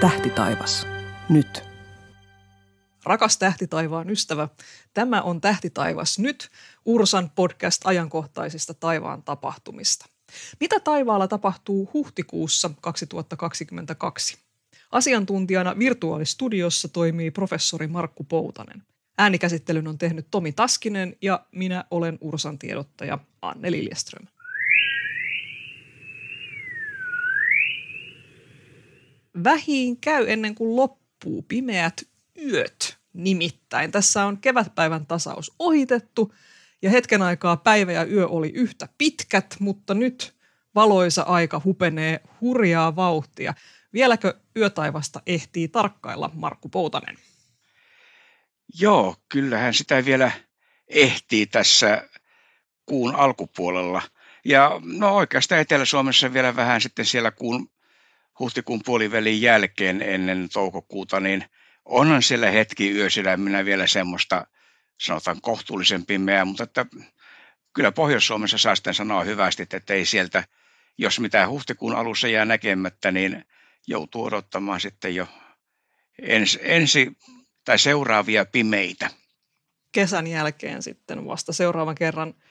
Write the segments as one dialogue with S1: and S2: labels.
S1: Tähti taivas. Nyt. Rakas Tähti taivaan ystävä, tämä on Tähti taivas nyt, Ursan podcast ajankohtaisista taivaan tapahtumista. Mitä taivaalla tapahtuu huhtikuussa 2022? Asiantuntijana virtuaalistudiossa toimii professori Markku Poutanen. Äänikäsittelyn on tehnyt Tomi Taskinen ja minä olen Ursan tiedottaja Anne Liljeström. vähin käy ennen kuin loppuu pimeät yöt. Nimittäin tässä on kevätpäivän tasaus ohitettu ja hetken aikaa päivä ja yö oli yhtä pitkät, mutta nyt valoisa aika hupenee hurjaa vauhtia. Vieläkö yötaivasta ehtii tarkkailla Markku Poutanen?
S2: Joo, kyllähän sitä vielä ehtii tässä kuun alkupuolella. Ja no oikeastaan Etelä-Suomessa vielä vähän sitten siellä kuun huhtikuun puolivälin jälkeen ennen toukokuuta, niin onhan siellä hetki yösydäminä vielä semmoista, sanotaan kohtuullisen pimeää, mutta että kyllä Pohjois-Suomessa saa sitten sanoa hyvästi, että ei sieltä, jos mitä huhtikuun alussa jää näkemättä, niin joutuu odottamaan sitten jo ens, ensi tai seuraavia pimeitä.
S1: Kesän jälkeen sitten vasta seuraavan kerran –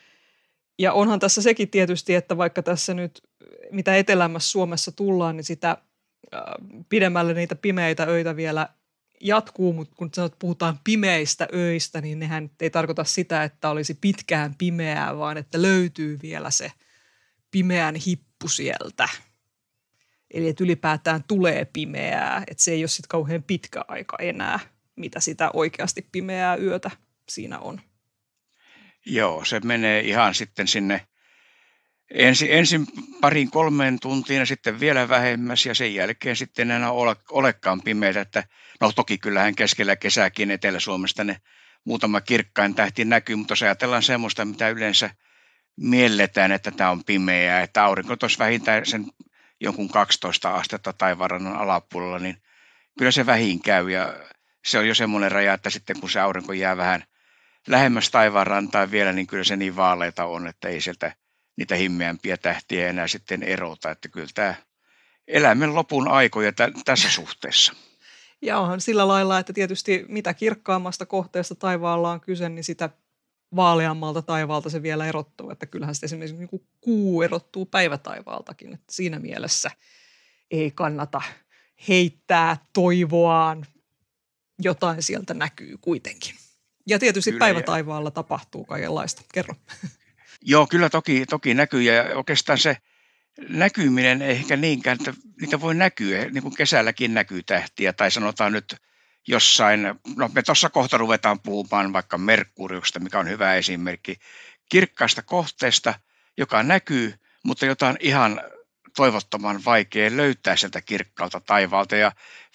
S1: ja onhan tässä sekin tietysti, että vaikka tässä nyt mitä etelämässä Suomessa tullaan, niin sitä pidemmälle niitä pimeitä öitä vielä jatkuu, mutta kun sanot, puhutaan pimeistä öistä, niin nehän ei tarkoita sitä, että olisi pitkään pimeää, vaan että löytyy vielä se pimeän hippu sieltä. Eli että ylipäätään tulee pimeää, että se ei ole sitten kauhean pitkä aika enää, mitä sitä oikeasti pimeää yötä siinä on.
S2: Joo, se menee ihan sitten sinne ensin, ensin parin kolmeen tuntiin ja sitten vielä vähemmäs ja sen jälkeen sitten enää ole, olekaan pimeitä. Että, no toki kyllähän keskellä kesääkin Etelä-Suomesta ne muutama kirkkain tähti näkyy, mutta jos ajatellaan semmoista, mitä yleensä mielletään, että tämä on pimeää, että aurinko tuossa vähintään sen jonkun 12 astetta taivaanrannan alapuolella, niin kyllä se vähin käy ja se on jo semmoinen raja, että sitten kun se aurinko jää vähän – lähemmäs taivaan rantaa vielä, niin kyllä se niin vaaleita on, että ei sieltä niitä himmeämpiä tähtiä enää sitten erota. Että kyllä tämä elämän lopun aikoja t- tässä suhteessa.
S1: Ja onhan sillä lailla, että tietysti mitä kirkkaammasta kohteesta taivaalla on kyse, niin sitä vaaleammalta taivaalta se vielä erottuu. Että kyllähän sitten esimerkiksi niin kuin kuu erottuu päivätaivaaltakin. Että siinä mielessä ei kannata heittää toivoaan. Jotain sieltä näkyy kuitenkin. Ja tietysti kyllä, päivätaivaalla ja... tapahtuu kaikenlaista. Kerro.
S2: Joo, kyllä toki, toki näkyy ja oikeastaan se näkyminen ehkä niinkään, että niitä voi näkyä, niin kuin kesälläkin näkyy tähtiä tai sanotaan nyt jossain, no me tuossa kohta ruvetaan puhumaan vaikka Merkuriuksesta, mikä on hyvä esimerkki, kirkkaasta kohteesta, joka näkyy, mutta jota on ihan toivottoman vaikea löytää sieltä kirkkaalta taivaalta ja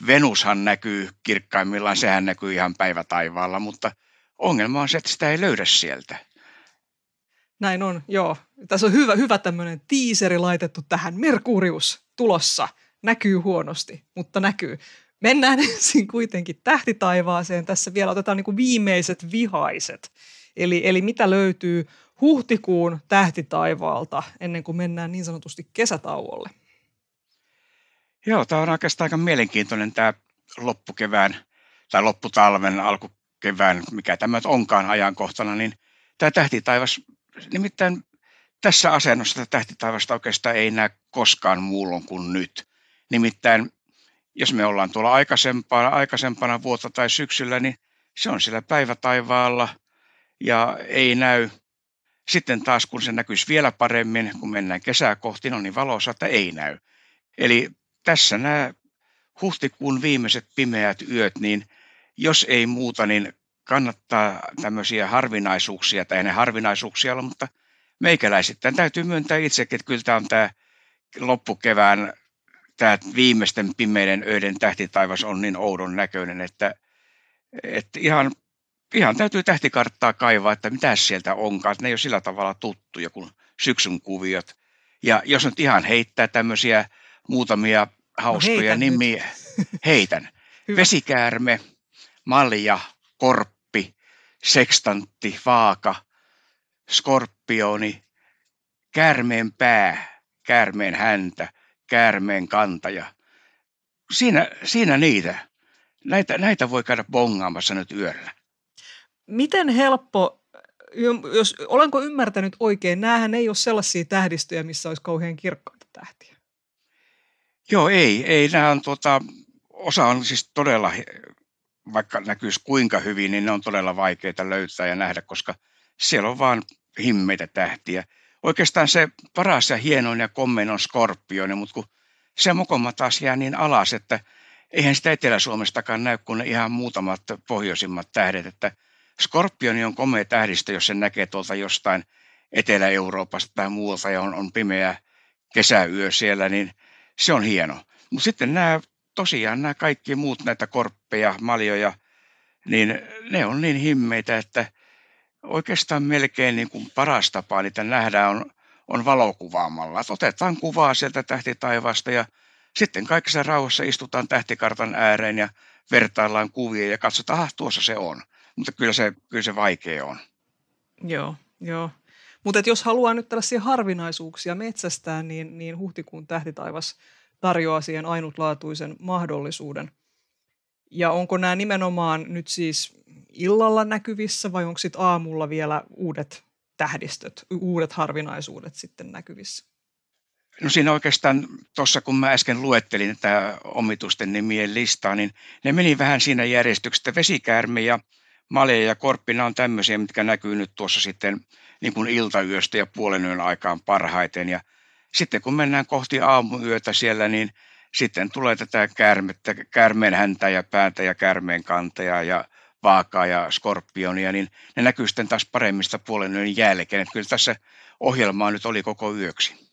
S2: Venushan näkyy kirkkaimmillaan, sehän näkyy ihan päivätaivaalla, mutta – ongelma on se, että sitä ei löydä sieltä.
S1: Näin on, joo. Tässä on hyvä, hyvä tämmöinen tiiseri laitettu tähän. Merkurius tulossa. Näkyy huonosti, mutta näkyy. Mennään ensin kuitenkin tähtitaivaaseen. Tässä vielä otetaan niin viimeiset vihaiset. Eli, eli mitä löytyy huhtikuun tähtitaivaalta ennen kuin mennään niin sanotusti kesätauolle?
S2: Joo, tämä on oikeastaan aika mielenkiintoinen tämä loppukevään tai lopputalven alku, kevään, mikä tämä nyt onkaan ajankohtana, niin tämä tähtitaivas, nimittäin tässä asennossa tätä tähtitaivasta oikeastaan ei näe koskaan muulloin kuin nyt. Nimittäin jos me ollaan tuolla aikaisempana, aikaisempana vuotta tai syksyllä, niin se on siellä päivätaivaalla ja ei näy. Sitten taas kun se näkyisi vielä paremmin, kun mennään kesää kohti, on no niin valoisa, että ei näy. Eli tässä nämä huhtikuun viimeiset pimeät yöt, niin – jos ei muuta, niin kannattaa tämmöisiä harvinaisuuksia, tai ne harvinaisuuksia olla, mutta meikäläisittäin täytyy myöntää itsekin, että kyllä tämä on tämä loppukevään tämä viimeisten pimeiden öiden tähtitaivas on niin oudon näköinen, että, että ihan, ihan täytyy tähtikarttaa kaivaa, että mitä sieltä onkaan. Että ne ei ole sillä tavalla tuttuja kuin syksyn kuviot. Ja jos nyt ihan heittää tämmöisiä muutamia no hauskoja no nimiä, nyt. heitän. Vesikäärme, malja, korppi, sekstantti, vaaka, skorpioni, käärmeen pää, käärmeen häntä, käärmeen kantaja. Siinä, siinä niitä. Näitä, näitä voi käydä bongaamassa nyt yöllä.
S1: Miten helppo, jos, olenko ymmärtänyt oikein, näähän ei ole sellaisia tähdistöjä, missä olisi kauhean kirkkaita tähtiä.
S2: Joo, ei. ei nämä on, tuota, osa on siis todella vaikka näkyisi kuinka hyvin, niin ne on todella vaikeita löytää ja nähdä, koska siellä on vaan himmeitä tähtiä. Oikeastaan se paras ja hienoin ja kommein on skorpioni, mutta kun se mokoma taas jää niin alas, että eihän sitä Etelä-Suomestakaan näy kuin ne ihan muutamat pohjoisimmat tähdet, että skorpioni on komea tähdistä, jos sen näkee tuolta jostain Etelä-Euroopasta tai muualta ja on, on pimeä kesäyö siellä, niin se on hieno. Mutta sitten nämä tosiaan nämä kaikki muut näitä korp, kepppejä, maljoja, niin ne on niin himmeitä, että oikeastaan melkein niin kuin paras tapa niitä nähdä on, on valokuvaamalla. Että otetaan kuvaa sieltä tähtitaivasta ja sitten kaikessa rauhassa istutaan tähtikartan ääreen ja vertaillaan kuvia ja katsotaan, ah, tuossa se on. Mutta kyllä se, kyllä se vaikea on.
S1: Joo, joo. Mutta jos haluaa nyt tällaisia harvinaisuuksia metsästää, niin, niin huhtikuun tähtitaivas tarjoaa siihen ainutlaatuisen mahdollisuuden. Ja onko nämä nimenomaan nyt siis illalla näkyvissä vai onko sitten aamulla vielä uudet tähdistöt, uudet harvinaisuudet sitten näkyvissä?
S2: No siinä oikeastaan tuossa, kun mä äsken luettelin tätä omitusten nimien listaa, niin ne meni vähän siinä järjestyksessä Vesikäärme ja maleja ja korppina on tämmöisiä, mitkä näkyy nyt tuossa sitten niin kuin iltayöstä ja puolen yön aikaan parhaiten. Ja sitten kun mennään kohti aamuyötä siellä, niin – sitten tulee tätä käärmettä, käärmeen häntä ja päätä ja käärmeen kantaja ja vaakaa ja skorpionia, niin ne näkyy sitten taas paremmista puolen yön jälkeen. Että kyllä tässä ohjelmaa nyt oli koko yöksi.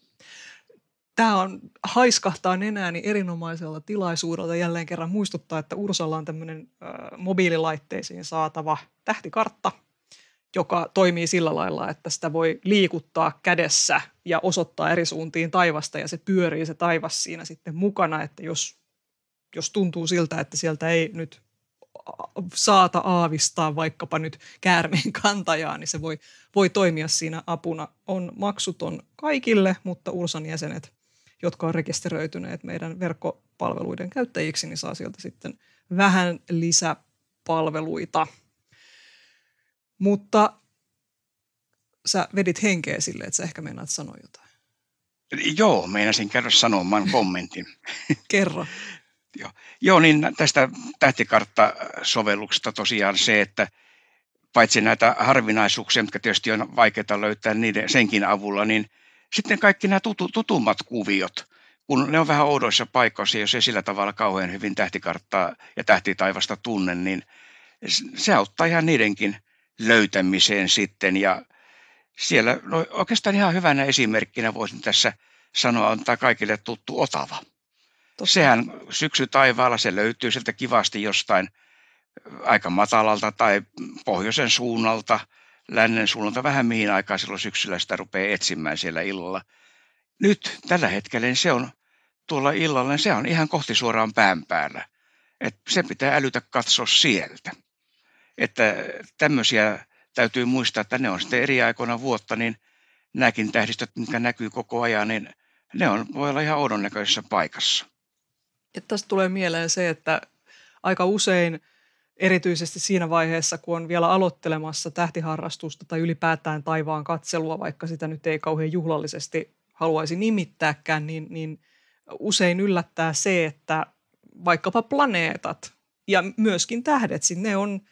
S1: Tämä on haiskahtaa nenääni niin erinomaisella tilaisuudella jälleen kerran muistuttaa, että Ursalla on tämmöinen ö, mobiililaitteisiin saatava tähtikartta – joka toimii sillä lailla, että sitä voi liikuttaa kädessä ja osoittaa eri suuntiin taivasta ja se pyörii se taivas siinä sitten mukana, että jos, jos tuntuu siltä, että sieltä ei nyt saata aavistaa vaikkapa nyt käärmeen kantajaa, niin se voi, voi toimia siinä apuna. On maksuton kaikille, mutta Ursan jäsenet, jotka on rekisteröityneet meidän verkkopalveluiden käyttäjiksi, niin saa sieltä sitten vähän lisäpalveluita. Mutta sä vedit henkeä sille, että sä ehkä meinaat sanoa jotain.
S2: Joo, meinasin kerro sanomaan kommentin. Kerro. Joo. Joo, niin tästä tähtikartta-sovelluksesta tosiaan se, että paitsi näitä harvinaisuuksia, jotka tietysti on vaikeita löytää niiden, senkin avulla, niin sitten kaikki nämä tutu, tutummat kuviot, kun ne on vähän oudoissa paikoissa, jos ei sillä tavalla kauhean hyvin tähtikarttaa ja tähtitaivasta tunne, niin se auttaa ihan niidenkin löytämiseen sitten. Ja siellä no oikeastaan ihan hyvänä esimerkkinä voisin tässä sanoa antaa kaikille tuttu Otava. Totta. Sehän syksy taivaalla, se löytyy sieltä kivasti jostain aika matalalta tai pohjoisen suunnalta, lännen suunnalta, vähän mihin aikaan silloin syksyllä sitä rupeaa etsimään siellä illalla. Nyt tällä hetkellä niin se on tuolla illalla, niin se on ihan kohti suoraan pään päällä. Et se pitää älytä katsoa sieltä. Että tämmöisiä täytyy muistaa, että ne on sitten eri aikoina vuotta, niin nämäkin tähdistöt, mitkä näkyy koko ajan, niin ne on, voi olla ihan oudon näköisessä paikassa.
S1: Ja tästä tulee mieleen se, että aika usein erityisesti siinä vaiheessa, kun on vielä aloittelemassa tähtiharrastusta tai ylipäätään taivaan katselua, vaikka sitä nyt ei kauhean juhlallisesti haluaisi nimittääkään, niin, niin usein yllättää se, että vaikkapa planeetat ja myöskin tähdet, ne on –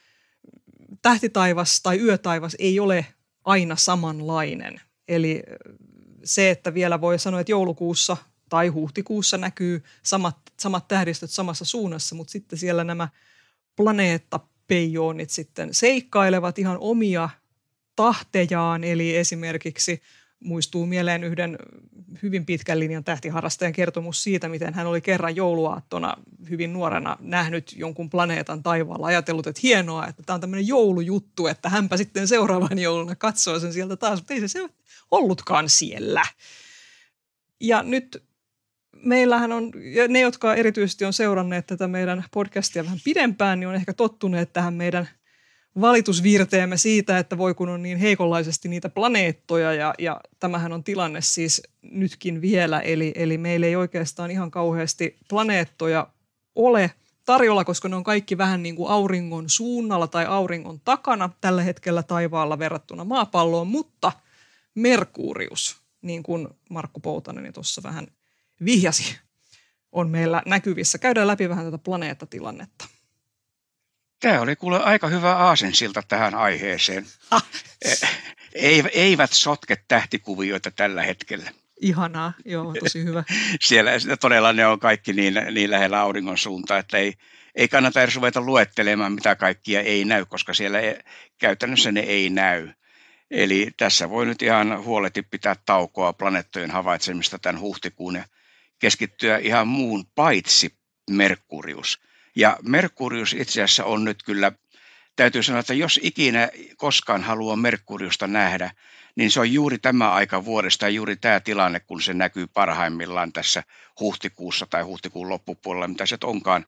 S1: tähtitaivas tai yötaivas ei ole aina samanlainen. Eli äh, se, että vielä voi sanoa, että joulukuussa tai huhtikuussa näkyy samat, samat tähdistöt samassa suunnassa, mutta sitten siellä nämä planeettapeijoonit sitten seikkailevat ihan omia tahtejaan, eli esimerkiksi Muistuu mieleen yhden hyvin pitkän linjan tähtiharrastajan kertomus siitä, miten hän oli kerran jouluaattona hyvin nuorena nähnyt jonkun planeetan taivaalla, ajatellut, että hienoa, että tämä on tämmöinen joulujuttu, että hänpä sitten seuraavan jouluna katsoo sen sieltä taas, mutta ei se ollutkaan siellä. Ja nyt meillähän on, ja ne jotka erityisesti on seuranneet tätä meidän podcastia vähän pidempään, niin on ehkä tottuneet tähän meidän – valitusvirteemme siitä, että voi kun on niin heikonlaisesti niitä planeettoja ja, ja tämähän on tilanne siis nytkin vielä, eli, eli meillä ei oikeastaan ihan kauheasti planeettoja ole tarjolla, koska ne on kaikki vähän niin kuin auringon suunnalla tai auringon takana tällä hetkellä taivaalla verrattuna maapalloon, mutta Merkurius, niin kuin Markku Poutanen tuossa vähän vihjasi, on meillä näkyvissä. Käydään läpi vähän tätä planeettatilannetta.
S2: Tämä oli kuule aika hyvä aasensilta tähän aiheeseen. Ah. E, eivät sotke tähtikuvioita tällä hetkellä.
S1: Ihanaa, joo, tosi hyvä.
S2: Siellä todella ne on kaikki niin, niin lähellä auringon suuntaa, että ei, ei kannata edes ruveta luettelemaan, mitä kaikkia ei näy, koska siellä ei, käytännössä ne ei näy. Eli tässä voi nyt ihan huoletti pitää taukoa planeettojen havaitsemista tämän huhtikuun ja keskittyä ihan muun paitsi Merkurius – ja Merkurius itse asiassa on nyt kyllä, täytyy sanoa, että jos ikinä koskaan haluaa Merkuriusta nähdä, niin se on juuri tämä aika vuodesta ja juuri tämä tilanne, kun se näkyy parhaimmillaan tässä huhtikuussa tai huhtikuun loppupuolella, mitä se onkaan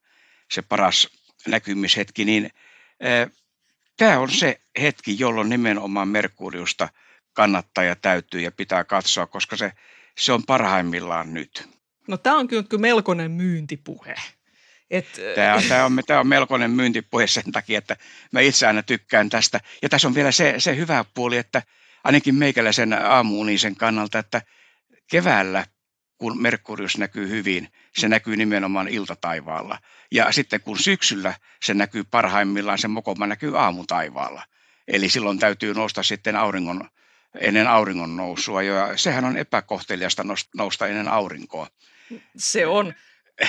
S2: se paras näkymishetki, niin äh, tämä on se hetki, jolloin nimenomaan Merkuriusta kannattaa ja täytyy ja pitää katsoa, koska se, se on parhaimmillaan nyt.
S1: No tämä on kyllä melkoinen myyntipuhe. Et, tämä,
S2: tämä, on, tämä on melkoinen myyntipuhe sen takia, että mä itse aina tykkään tästä. Ja tässä on vielä se, se hyvä puoli, että ainakin meikäläisen aamuunisen kannalta, että keväällä kun Merkurius näkyy hyvin, se näkyy nimenomaan iltataivaalla. Ja sitten kun syksyllä se näkyy parhaimmillaan, se mokoma näkyy aamutaivaalla. Eli silloin täytyy nousta sitten auringon, ennen auringon nousua, ja sehän on epäkohteliasta nousta ennen aurinkoa.
S1: Se on.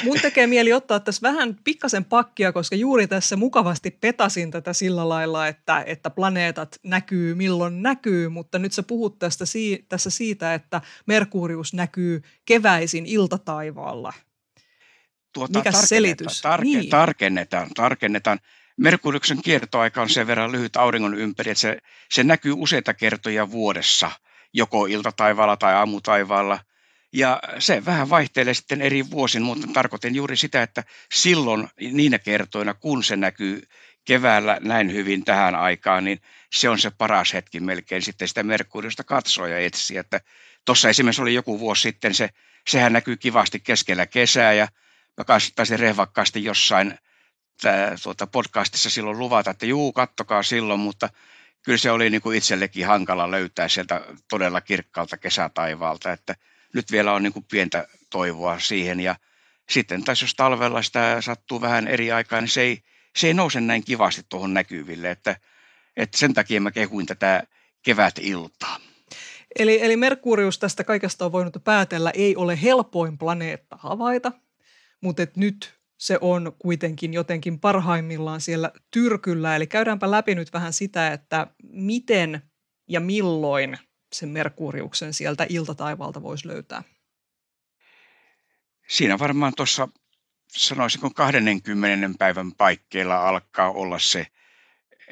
S1: Mun tekee mieli ottaa tässä vähän pikkasen pakkia, koska juuri tässä mukavasti petasin tätä sillä lailla, että, että planeetat näkyy milloin näkyy, mutta nyt sä puhut tästä, tässä siitä, että Merkurius näkyy keväisin iltataivaalla.
S2: Tuota, Mikä selitys? Tarke, niin. Tarkennetaan, tarkennetaan. Merkuriuksen kiertoaika on sen verran lyhyt auringon ympäri, että se, se näkyy useita kertoja vuodessa, joko iltataivaalla tai aamutaivaalla. Ja se vähän vaihtelee sitten eri vuosin, mutta tarkoitin juuri sitä, että silloin niinä kertoina, kun se näkyy keväällä näin hyvin tähän aikaan, niin se on se paras hetki melkein sitten sitä Merkuriosta katsoa ja etsiä. Että tuossa esimerkiksi oli joku vuosi sitten, se, sehän näkyy kivasti keskellä kesää ja mä taisi rehvakkaasti jossain tää, tuota, podcastissa silloin luvata, että juu, kattokaa silloin, mutta kyllä se oli niin kuin itsellekin hankala löytää sieltä todella kirkkaalta kesätaivaalta, että – nyt vielä on niin kuin pientä toivoa siihen. Ja sitten taas jos talvella sitä sattuu vähän eri aikaan, niin se ei, se ei nouse näin kivasti tuohon näkyville. Että, että sen takia mä kehuin tätä kevätiltaa.
S1: Eli, eli Merkurius tästä kaikesta on voinut päätellä, ei ole helpoin planeetta havaita, mutta et nyt se on kuitenkin jotenkin parhaimmillaan siellä tyrkyllä. Eli käydäänpä läpi nyt vähän sitä, että miten ja milloin sen Merkuriuksen sieltä iltataivalta voisi löytää?
S2: Siinä varmaan tuossa kun 20 päivän paikkeilla alkaa olla se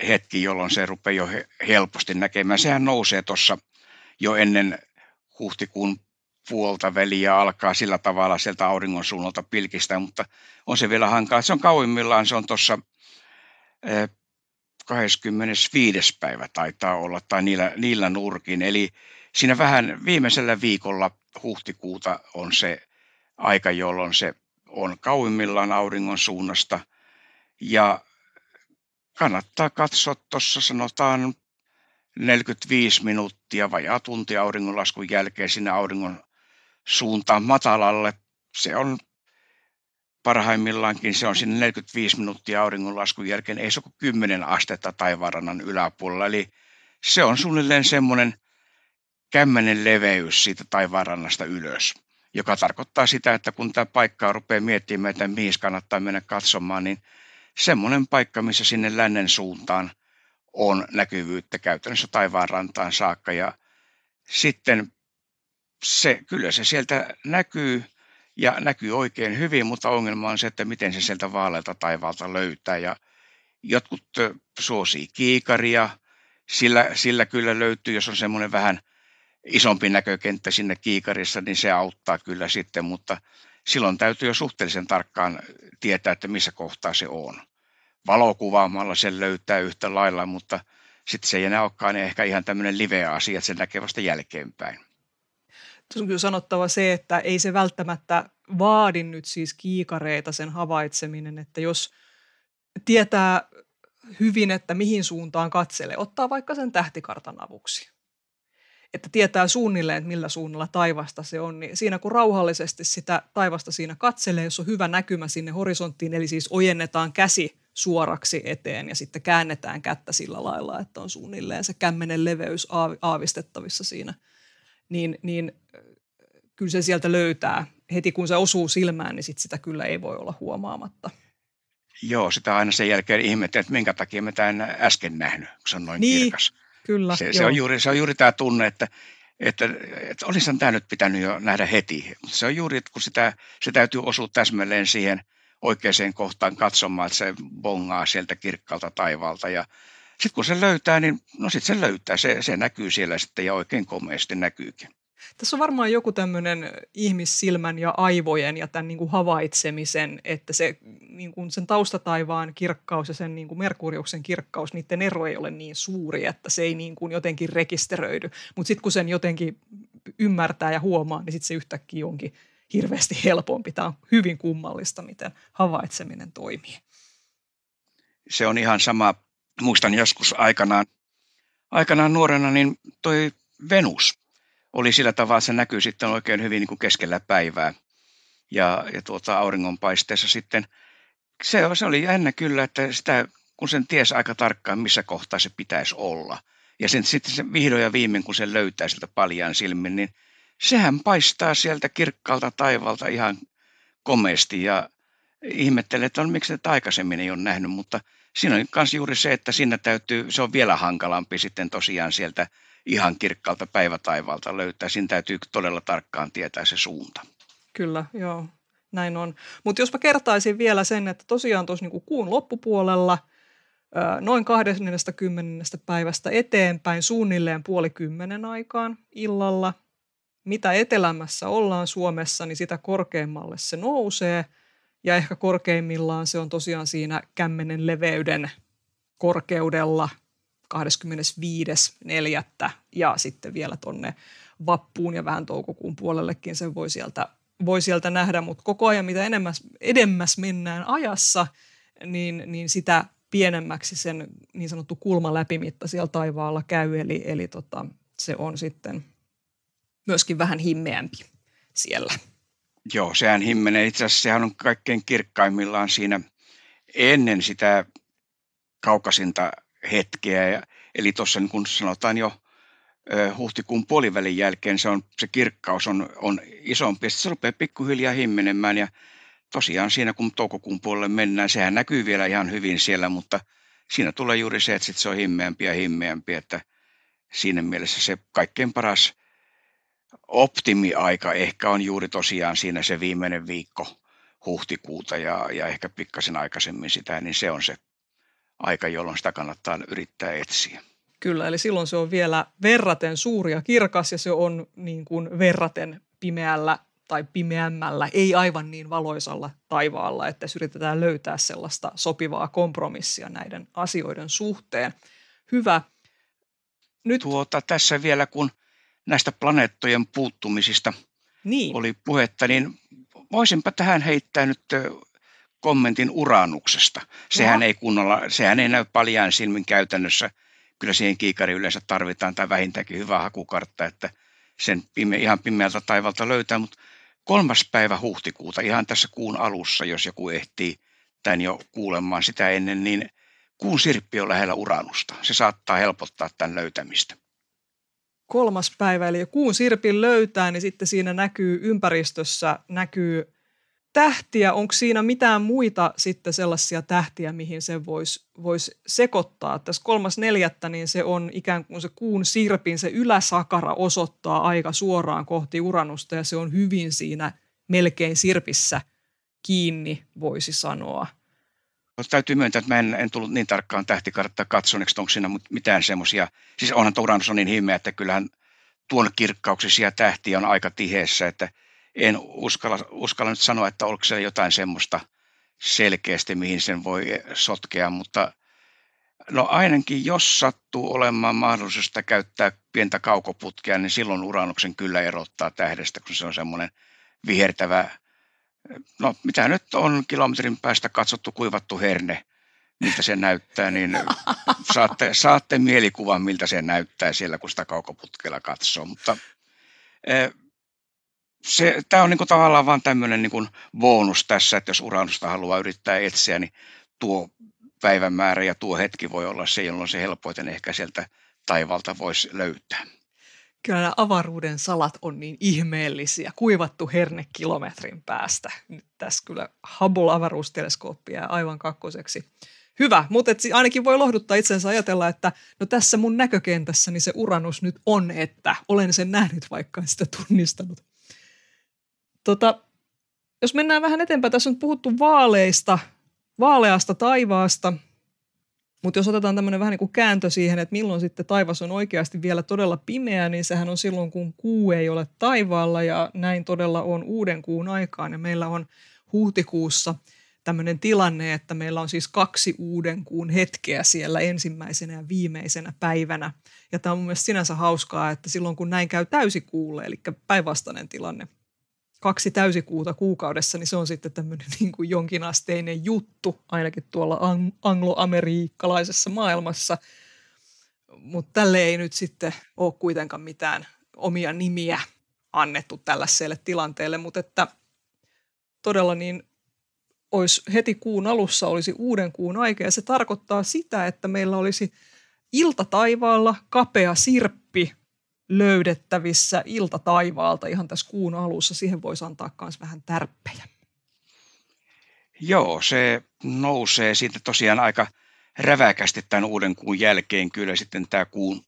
S2: hetki, jolloin se rupeaa jo helposti näkemään. Sehän nousee tuossa jo ennen huhtikuun puolta väliä alkaa sillä tavalla sieltä auringon suunnalta pilkistä, mutta on se vielä hankala. Se on kauimmillaan, se on tuossa eh, 25. päivä taitaa olla, tai niillä, niillä nurkin. Eli siinä vähän viimeisellä viikolla huhtikuuta on se aika, jolloin se on kauimmillaan auringon suunnasta. Ja kannattaa katsoa tuossa sanotaan 45 minuuttia vajaa tunti auringonlaskun jälkeen sinne auringon suuntaan matalalle. Se on parhaimmillaankin se on sinne 45 minuuttia auringonlaskun jälkeen, ei se ole 10 astetta taivaanrannan yläpuolella. Eli se on suunnilleen semmoinen kämmenen leveys siitä taivaanrannasta ylös, joka tarkoittaa sitä, että kun tämä paikka rupeaa miettimään, että mihin kannattaa mennä katsomaan, niin semmoinen paikka, missä sinne lännen suuntaan on näkyvyyttä käytännössä taivaanrantaan saakka. Ja sitten se, kyllä se sieltä näkyy, ja näkyy oikein hyvin, mutta ongelma on se, että miten se sieltä vaaleilta taivaalta löytää. Ja jotkut suosii kiikaria, sillä, sillä kyllä löytyy, jos on semmoinen vähän isompi näkökenttä sinne kiikarissa, niin se auttaa kyllä sitten, mutta silloin täytyy jo suhteellisen tarkkaan tietää, että missä kohtaa se on. Valokuvaamalla se löytää yhtä lailla, mutta sitten se ei enää olekaan ehkä ihan tämmöinen live-asia, että se näkee vasta jälkeenpäin.
S1: Tässä on kyllä sanottava se, että ei se välttämättä vaadi nyt siis kiikareita sen havaitseminen, että jos tietää hyvin, että mihin suuntaan katselee, ottaa vaikka sen tähtikartan avuksi. Että tietää suunnilleen, että millä suunnalla taivasta se on, niin siinä kun rauhallisesti sitä taivasta siinä katselee, jos on hyvä näkymä sinne horisonttiin, eli siis ojennetaan käsi suoraksi eteen ja sitten käännetään kättä sillä lailla, että on suunnilleen se kämmenen leveys aavistettavissa siinä – niin, niin äh, kyllä se sieltä löytää. Heti kun se osuu silmään, niin sit sitä kyllä ei voi olla huomaamatta.
S2: Joo, sitä aina sen jälkeen ihmettelen, että minkä takia mä tämän äsken nähnyt, kun se on noin
S1: niin, kirkas. Kyllä, se, se, on
S2: juuri, se on juuri tämä tunne, että, että, että olisin tämä nyt pitänyt jo nähdä heti. Se on juuri, että kun sitä, se täytyy osua täsmälleen siihen – oikeaan kohtaan katsomaan, että se bongaa sieltä kirkkalta taivaalta ja sitten kun se löytää, niin no sitten se löytää, se, se näkyy siellä sitten ja oikein komeasti näkyykin.
S1: Tässä on varmaan joku tämmöinen ihmissilmän ja aivojen ja tämän niin kuin havaitsemisen, että se, niin kuin sen taustataivaan kirkkaus ja sen niin kuin Merkuriuksen kirkkaus, niiden ero ei ole niin suuri, että se ei niin kuin jotenkin rekisteröidy. Mutta sitten kun sen jotenkin ymmärtää ja huomaa, niin sitten se yhtäkkiä onkin hirveästi helpompi. Tämä on hyvin kummallista, miten havaitseminen toimii.
S2: Se on ihan sama muistan joskus aikanaan, aikanaan nuorena, niin toi Venus oli sillä tavalla, että se näkyy sitten oikein hyvin niin kuin keskellä päivää ja, ja tuota, auringonpaisteessa sitten. Se, se oli jännä kyllä, että sitä, kun sen tiesi aika tarkkaan, missä kohtaa se pitäisi olla. Ja sen, sitten se vihdoin ja viimein, kun se löytää sieltä paljaan silmin, niin sehän paistaa sieltä kirkkaalta taivalta ihan komeasti ja ihmettelee, että on, miksi se aikaisemmin ei ole nähnyt, mutta – siinä on myös juuri se, että sinne täytyy, se on vielä hankalampi sitten tosiaan sieltä ihan kirkkaalta päivätaivalta löytää. Siinä täytyy todella tarkkaan tietää se suunta.
S1: Kyllä, joo, näin on. Mutta jos mä kertaisin vielä sen, että tosiaan tuossa niinku kuun loppupuolella noin 20 päivästä eteenpäin suunnilleen puoli kymmenen aikaan illalla, mitä etelämässä ollaan Suomessa, niin sitä korkeammalle se nousee – ja ehkä korkeimmillaan se on tosiaan siinä kämmenen leveyden korkeudella 25.4. ja sitten vielä tonne vappuun ja vähän toukokuun puolellekin sen voi sieltä, voi sieltä nähdä, mutta koko ajan mitä enemmäs, edemmäs mennään ajassa, niin, niin sitä pienemmäksi sen niin sanottu läpimitta siellä taivaalla käy, eli, eli tota, se on sitten myöskin vähän himmeämpi siellä.
S2: Joo, sehän himmenee. Itse asiassa sehän on kaikkein kirkkaimmillaan siinä ennen sitä kaukasinta hetkeä. Ja, eli tuossa niin kun sanotaan jo huhtikuun puolivälin jälkeen se, on, se kirkkaus on, on isompi. Sitten se rupeaa pikkuhiljaa himmenemään ja tosiaan siinä kun toukokuun puolelle mennään, sehän näkyy vielä ihan hyvin siellä, mutta siinä tulee juuri se, että sit se on himmeämpi ja himmeämpi, että siinä mielessä se kaikkein paras – optimiaika ehkä on juuri tosiaan siinä se viimeinen viikko huhtikuuta ja, ja ehkä pikkasen aikaisemmin sitä, niin se on se aika, jolloin sitä kannattaa yrittää etsiä.
S1: Kyllä, eli silloin se on vielä verraten suuri ja kirkas ja se on niin kuin verraten pimeällä tai pimeämmällä, ei aivan niin valoisalla taivaalla, että yritetään löytää sellaista sopivaa kompromissia näiden asioiden suhteen. Hyvä. Nyt... Tuota, tässä
S2: vielä kun – näistä planeettojen puuttumisista niin. oli puhetta, niin voisinpa tähän heittää nyt kommentin uranuksesta. Sehän ei kunnolla, sehän ei näy paljon silmin käytännössä. Kyllä siihen kiikari yleensä tarvitaan tai vähintäänkin hyvä hakukartta, että sen pime, ihan pimeältä taivalta löytää, mutta kolmas päivä huhtikuuta, ihan tässä kuun alussa, jos joku ehtii tämän jo kuulemaan sitä ennen, niin kuun sirppi on lähellä uranusta. Se saattaa helpottaa tämän löytämistä
S1: kolmas päivä, eli kuun sirpin löytää, niin sitten siinä näkyy ympäristössä, näkyy tähtiä. Onko siinä mitään muita sitten sellaisia tähtiä, mihin se voisi vois sekoittaa? Tässä kolmas neljättä, niin se on ikään kuin se kuun sirpin, se yläsakara osoittaa aika suoraan kohti uranusta ja se on hyvin siinä melkein sirpissä kiinni, voisi sanoa.
S2: Mutta täytyy myöntää, että mä en, en tullut niin tarkkaan tähtikarttaa katsoneeksi, onko siinä mitään semmoisia. Siis onhan Touranus on niin himmeä, että kyllähän tuon kirkkauksisia tähtiä on aika tiheessä, että en uskalla, uskalla nyt sanoa, että oliko siellä jotain semmoista selkeästi, mihin sen voi sotkea, mutta no ainakin jos sattuu olemaan mahdollisuus käyttää pientä kaukoputkea, niin silloin uranuksen kyllä erottaa tähdestä, kun se on semmoinen vihertävä no mitä nyt on kilometrin päästä katsottu kuivattu herne, miltä se näyttää, niin saatte, saatte mielikuvan, miltä se näyttää siellä, kun sitä kaukoputkella katsoo. Mutta e, se, tämä on niin tavallaan vain tämmöinen niin bonus tässä, että jos uranusta haluaa yrittää etsiä, niin tuo päivämäärä ja tuo hetki voi olla se, jolloin se helpoiten ehkä sieltä taivalta voisi löytää
S1: kyllä nämä avaruuden salat on niin ihmeellisiä. Kuivattu herne kilometrin päästä. Nyt tässä kyllä Hubble-avaruusteleskooppi jää aivan kakkoseksi. Hyvä, mutta et ainakin voi lohduttaa itsensä ajatella, että no tässä mun näkökentässäni niin se uranus nyt on, että olen sen nähnyt, vaikka en sitä tunnistanut. Tota, jos mennään vähän eteenpäin, tässä on puhuttu vaaleista, vaaleasta taivaasta – mutta jos otetaan tämmöinen vähän niin kuin kääntö siihen, että milloin sitten taivas on oikeasti vielä todella pimeä, niin sehän on silloin, kun kuu ei ole taivaalla ja näin todella on uuden kuun aikaan. Ja meillä on huhtikuussa tämmöinen tilanne, että meillä on siis kaksi uuden kuun hetkeä siellä ensimmäisenä ja viimeisenä päivänä. Ja tämä on mun mielestä sinänsä hauskaa, että silloin kun näin käy täysikuulle, eli päinvastainen tilanne, kaksi täysikuuta kuukaudessa, niin se on sitten tämmöinen niin kuin jonkinasteinen juttu, ainakin tuolla angloamerikkalaisessa maailmassa. Mutta tälle ei nyt sitten ole kuitenkaan mitään omia nimiä annettu tällaiselle tilanteelle, mutta että todella niin olisi heti kuun alussa olisi uuden kuun aika ja se tarkoittaa sitä, että meillä olisi iltataivaalla kapea sirppi löydettävissä ilta taivaalta ihan tässä kuun alussa. Siihen voisi antaa myös vähän tärppejä.
S2: Joo, se nousee siitä tosiaan aika räväkästi tämän uuden kuun jälkeen. Kyllä sitten tämä kuun,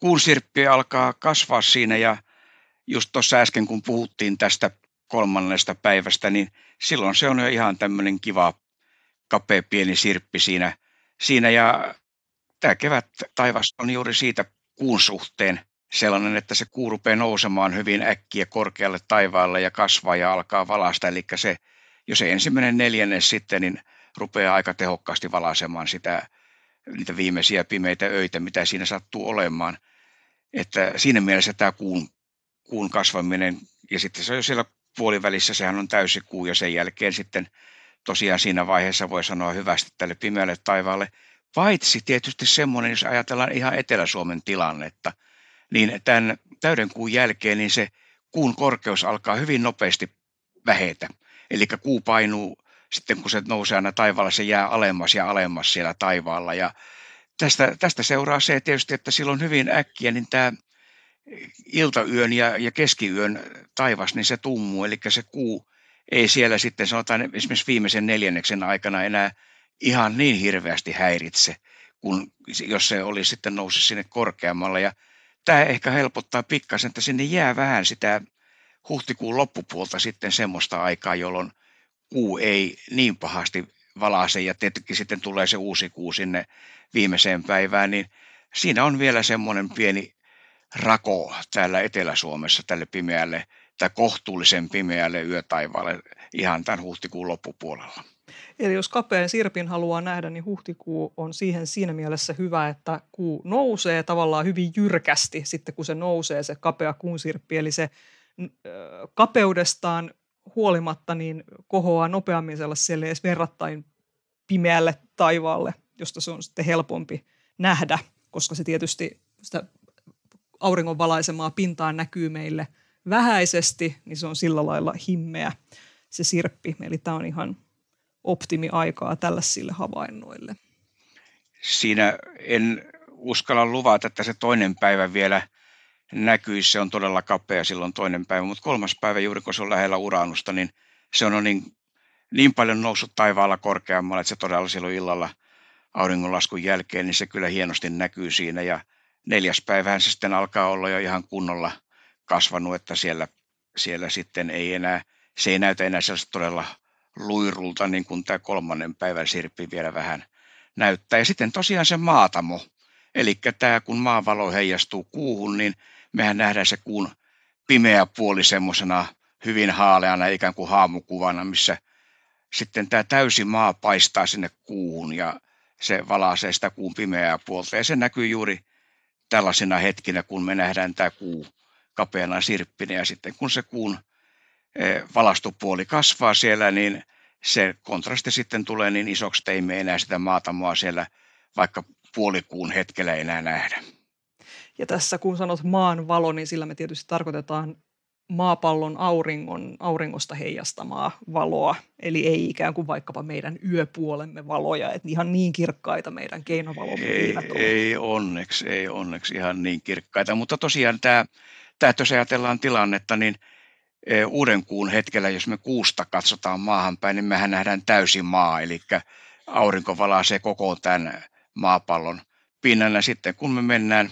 S2: kuun sirppi alkaa kasvaa siinä ja just tuossa äsken kun puhuttiin tästä kolmannesta päivästä, niin silloin se on jo ihan tämmöinen kiva kapea pieni sirppi siinä, siinä ja tämä kevät taivas on juuri siitä kuun suhteen sellainen, että se kuu rupeaa nousemaan hyvin äkkiä korkealle taivaalle ja kasvaa ja alkaa valasta. Eli se, jos se ensimmäinen neljännes sitten, niin rupeaa aika tehokkaasti valaisemaan sitä, niitä viimeisiä pimeitä öitä, mitä siinä sattuu olemaan. Että siinä mielessä tämä kuun, kuun kasvaminen, ja sitten se on jo siellä puolivälissä, sehän on täysi kuu, ja sen jälkeen sitten tosiaan siinä vaiheessa voi sanoa hyvästi tälle pimeälle taivaalle, paitsi tietysti semmoinen, jos ajatellaan ihan Etelä-Suomen tilannetta – niin tämän täyden kuun jälkeen niin se kuun korkeus alkaa hyvin nopeasti vähetä. Eli kuu painuu sitten, kun se nousee aina taivaalla, se jää alemmas ja alemmas siellä taivaalla. Ja tästä, tästä seuraa se tietysti, että silloin hyvin äkkiä niin tämä iltayön ja, ja keskiyön taivas, niin se tummuu, eli se kuu ei siellä sitten sanotaan esimerkiksi viimeisen neljänneksen aikana enää ihan niin hirveästi häiritse, kun jos se olisi sitten noussut sinne korkeammalle. Ja tämä ehkä helpottaa pikkasen, että sinne jää vähän sitä huhtikuun loppupuolta sitten semmoista aikaa, jolloin kuu ei niin pahasti valaase ja tietenkin sitten tulee se uusi kuu sinne viimeiseen päivään, niin siinä on vielä semmoinen pieni rako täällä Etelä-Suomessa tälle pimeälle tai kohtuullisen pimeälle yötaivaalle ihan tämän huhtikuun loppupuolella.
S1: Eli jos kapean sirpin haluaa nähdä, niin huhtikuu on siihen siinä mielessä hyvä, että kuu nousee tavallaan hyvin jyrkästi sitten, kun se nousee se kapea kuun sirppi. Eli se kapeudestaan huolimatta niin kohoaa nopeammin sellaiselle edes verrattain pimeälle taivaalle, josta se on sitten helpompi nähdä, koska se tietysti sitä auringon valaisemaa pintaa näkyy meille vähäisesti, niin se on sillä lailla himmeä se sirppi. Eli tämä on ihan optimiaikaa tällaisille havainnoille.
S2: Siinä en uskalla luvata, että se toinen päivä vielä näkyisi, se on todella kapea silloin toinen päivä, mutta kolmas päivä juuri kun se on lähellä uranusta, niin se on niin, niin paljon noussut taivaalla korkeammalle, että se todella silloin illalla auringonlaskun jälkeen, niin se kyllä hienosti näkyy siinä ja neljäs päivähän se sitten alkaa olla jo ihan kunnolla kasvanut, että siellä, siellä sitten ei enää, se ei näytä enää sellaista todella luirulta, niin kuin tämä kolmannen päivän sirppi vielä vähän näyttää. Ja sitten tosiaan se maatamo, eli tämä kun maavalo heijastuu kuuhun, niin mehän nähdään se kuun pimeä puoli semmoisena hyvin haaleana ikään kuin haamukuvana, missä sitten tämä täysi maa paistaa sinne kuuhun ja se valaisee sitä kuun pimeää puolta. Ja se näkyy juuri tällaisina hetkinä, kun me nähdään tämä kuu kapeana sirppinä ja sitten kun se kuun Valastupuoli kasvaa siellä, niin se kontrasti sitten tulee niin isoksi, että ei me enää sitä maatamoa siellä vaikka puolikuun hetkellä enää nähdä.
S1: Ja tässä kun sanot maan valo, niin sillä me tietysti tarkoitetaan maapallon auringon, auringosta heijastamaa valoa. Eli ei ikään kuin vaikkapa meidän yöpuolemme valoja, että ihan niin kirkkaita meidän keinovalomme ei, eivät ole.
S2: Ei onneksi, ei onneksi ihan niin kirkkaita. Mutta tosiaan tämä, tämä jos ajatellaan tilannetta, niin – uuden kuun hetkellä, jos me kuusta katsotaan maahan päin, niin mehän nähdään täysi maa, eli aurinko valaisee koko tämän maapallon pinnan. Ja sitten kun me mennään,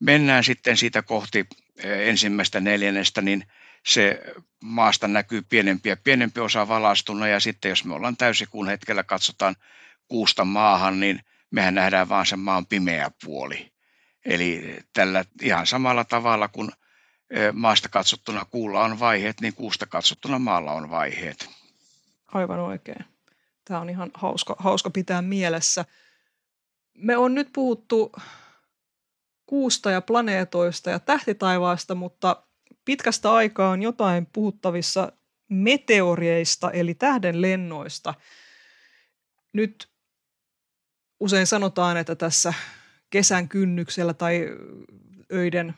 S2: mennään sitten siitä kohti e, ensimmäistä neljännestä, niin se maasta näkyy pienempi ja pienempi osa valaistuna ja sitten jos me ollaan täysi kuun hetkellä katsotaan kuusta maahan, niin mehän nähdään vaan sen maan pimeä puoli. Eli tällä ihan samalla tavalla kuin maasta katsottuna kuulla on vaiheet, niin kuusta katsottuna maalla on vaiheet.
S1: Aivan oikein. Tämä on ihan hauska, hauska pitää mielessä. Me on nyt puhuttu kuusta ja planeetoista ja tähtitaivaasta, mutta pitkästä aikaa on jotain puhuttavissa meteorieista, eli lennoista. Nyt usein sanotaan, että tässä kesän kynnyksellä tai öiden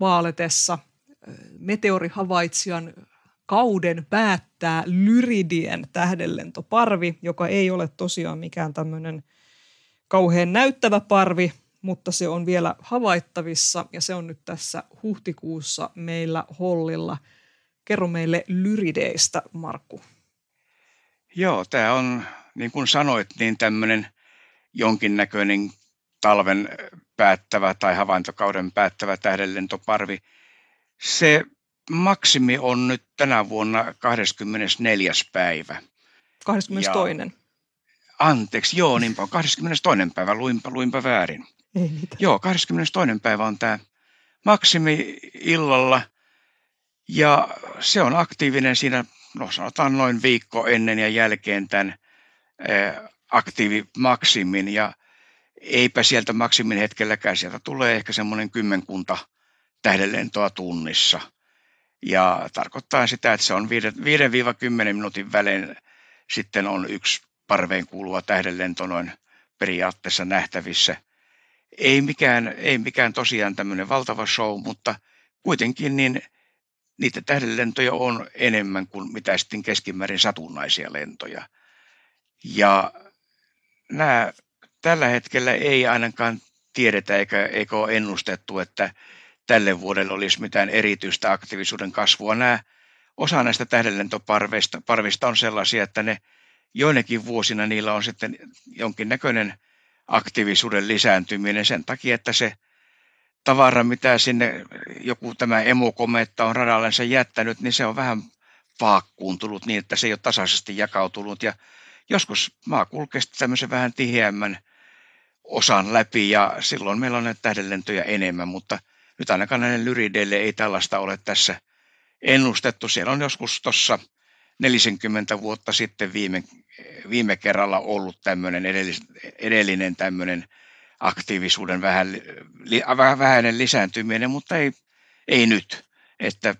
S1: vaaletessa meteorihavaitsijan kauden päättää Lyridien tähdenlentoparvi, joka ei ole tosiaan mikään tämmöinen kauhean näyttävä parvi, mutta se on vielä havaittavissa ja se on nyt tässä huhtikuussa meillä Hollilla. Kerro meille Lyrideistä, Markku.
S2: Joo, tämä on, niin kuin sanoit, niin tämmöinen jonkinnäköinen talven päättävä tai havaintokauden päättävä tähdenlentoparvi. Se maksimi on nyt tänä vuonna 24. päivä.
S1: 22. Ja,
S2: anteeksi, joo, niin 22. päivä, luinpa, luinpa väärin. Ei Joo, 22. päivä on tämä maksimi illalla ja se on aktiivinen siinä, no sanotaan noin viikko ennen ja jälkeen tämän aktiivimaksimin ja eipä sieltä maksimin hetkelläkään, sieltä tulee ehkä semmoinen kymmenkunta tähdenlentoa tunnissa. Ja tarkoittaa sitä, että se on 5-10 minuutin välein sitten on yksi parveen kuuluva tähdenlento noin periaatteessa nähtävissä. Ei mikään, ei mikään tosiaan tämmöinen valtava show, mutta kuitenkin niin niitä tähdenlentoja on enemmän kuin mitä sitten keskimäärin satunnaisia lentoja. Ja nämä tällä hetkellä ei ainakaan tiedetä eikä, eikä ole ennustettu, että tälle vuodelle olisi mitään erityistä aktiivisuuden kasvua. Nämä, osa näistä tähdenlentoparvista parvista on sellaisia, että ne joinakin vuosina niillä on sitten jonkinnäköinen aktiivisuuden lisääntyminen sen takia, että se tavara, mitä sinne joku tämä emokometta on radallensa jättänyt, niin se on vähän vaakkuuntunut niin, että se ei ole tasaisesti jakautunut. Ja joskus maa kulkee tämmöisen vähän tiheämmän osan läpi ja silloin meillä on näitä tähdenlentoja enemmän, mutta nyt ainakaan näiden lyrideille ei tällaista ole tässä ennustettu. Siellä on joskus tuossa 40 vuotta sitten viime, viime kerralla ollut tämmöinen edellinen tämmöinen aktiivisuuden vähän, vähän vähäinen lisääntyminen, mutta ei, ei nyt. Että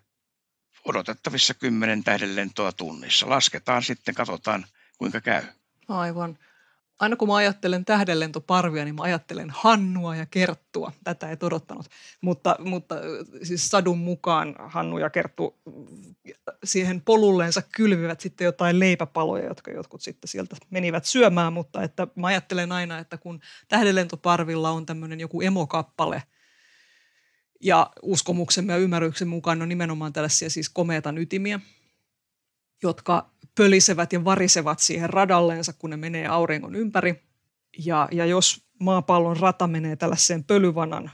S2: odotettavissa 10 tähdenlentoa tunnissa. Lasketaan sitten, katsotaan kuinka käy.
S1: Aivan aina kun mä ajattelen tähdenlentoparvia, niin mä ajattelen Hannua ja Kerttua. Tätä ei odottanut, mutta, mutta äh, siis sadun mukaan Hannu ja Kerttu äh, siihen polulleensa kylvivät sitten jotain leipäpaloja, jotka jotkut sitten sieltä menivät syömään, mutta että mä ajattelen aina, että kun tähdenlentoparvilla on tämmöinen joku emokappale – ja uskomuksemme ja ymmärryksen mukaan no on nimenomaan tällaisia siis komeetan ytimiä, jotka pölisevät ja varisevat siihen radalleensa, kun ne menee auringon ympäri. Ja, ja jos maapallon rata menee tällaiseen pölyvanan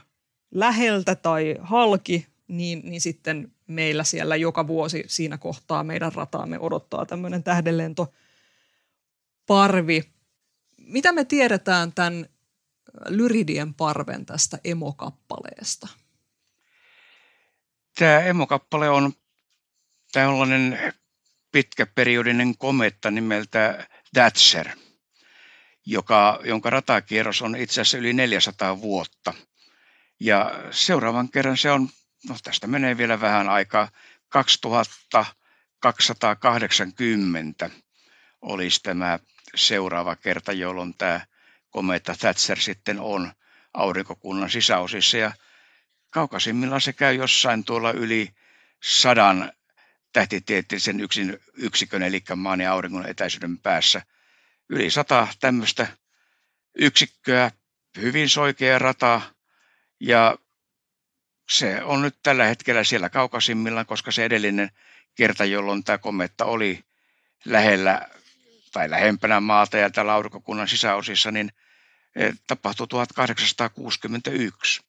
S1: läheltä tai halki, niin, niin sitten meillä siellä joka vuosi siinä kohtaa meidän rataamme odottaa tämmöinen tähdenlento parvi. Mitä me tiedetään tämän Lyridien parven tästä emokappaleesta?
S2: Tämä emokappale on tällainen pitkäperiodinen kometta nimeltä Thatcher, joka, jonka ratakierros on itse asiassa yli 400 vuotta. Ja seuraavan kerran se on, no tästä menee vielä vähän aikaa, 2280 olisi tämä seuraava kerta, jolloin tämä kometta Thatcher sitten on aurinkokunnan sisäosissa. Ja kaukaisimmillaan se käy jossain tuolla yli sadan tähtitieteellisen yksin, yksikön, eli maan ja auringon etäisyyden päässä. Yli sata tämmöistä yksikköä, hyvin soikea rata, ja se on nyt tällä hetkellä siellä kaukasimmillaan, koska se edellinen kerta, jolloin tämä kometta oli lähellä tai lähempänä maata ja täällä aurinkokunnan sisäosissa, niin e, tapahtui 1861,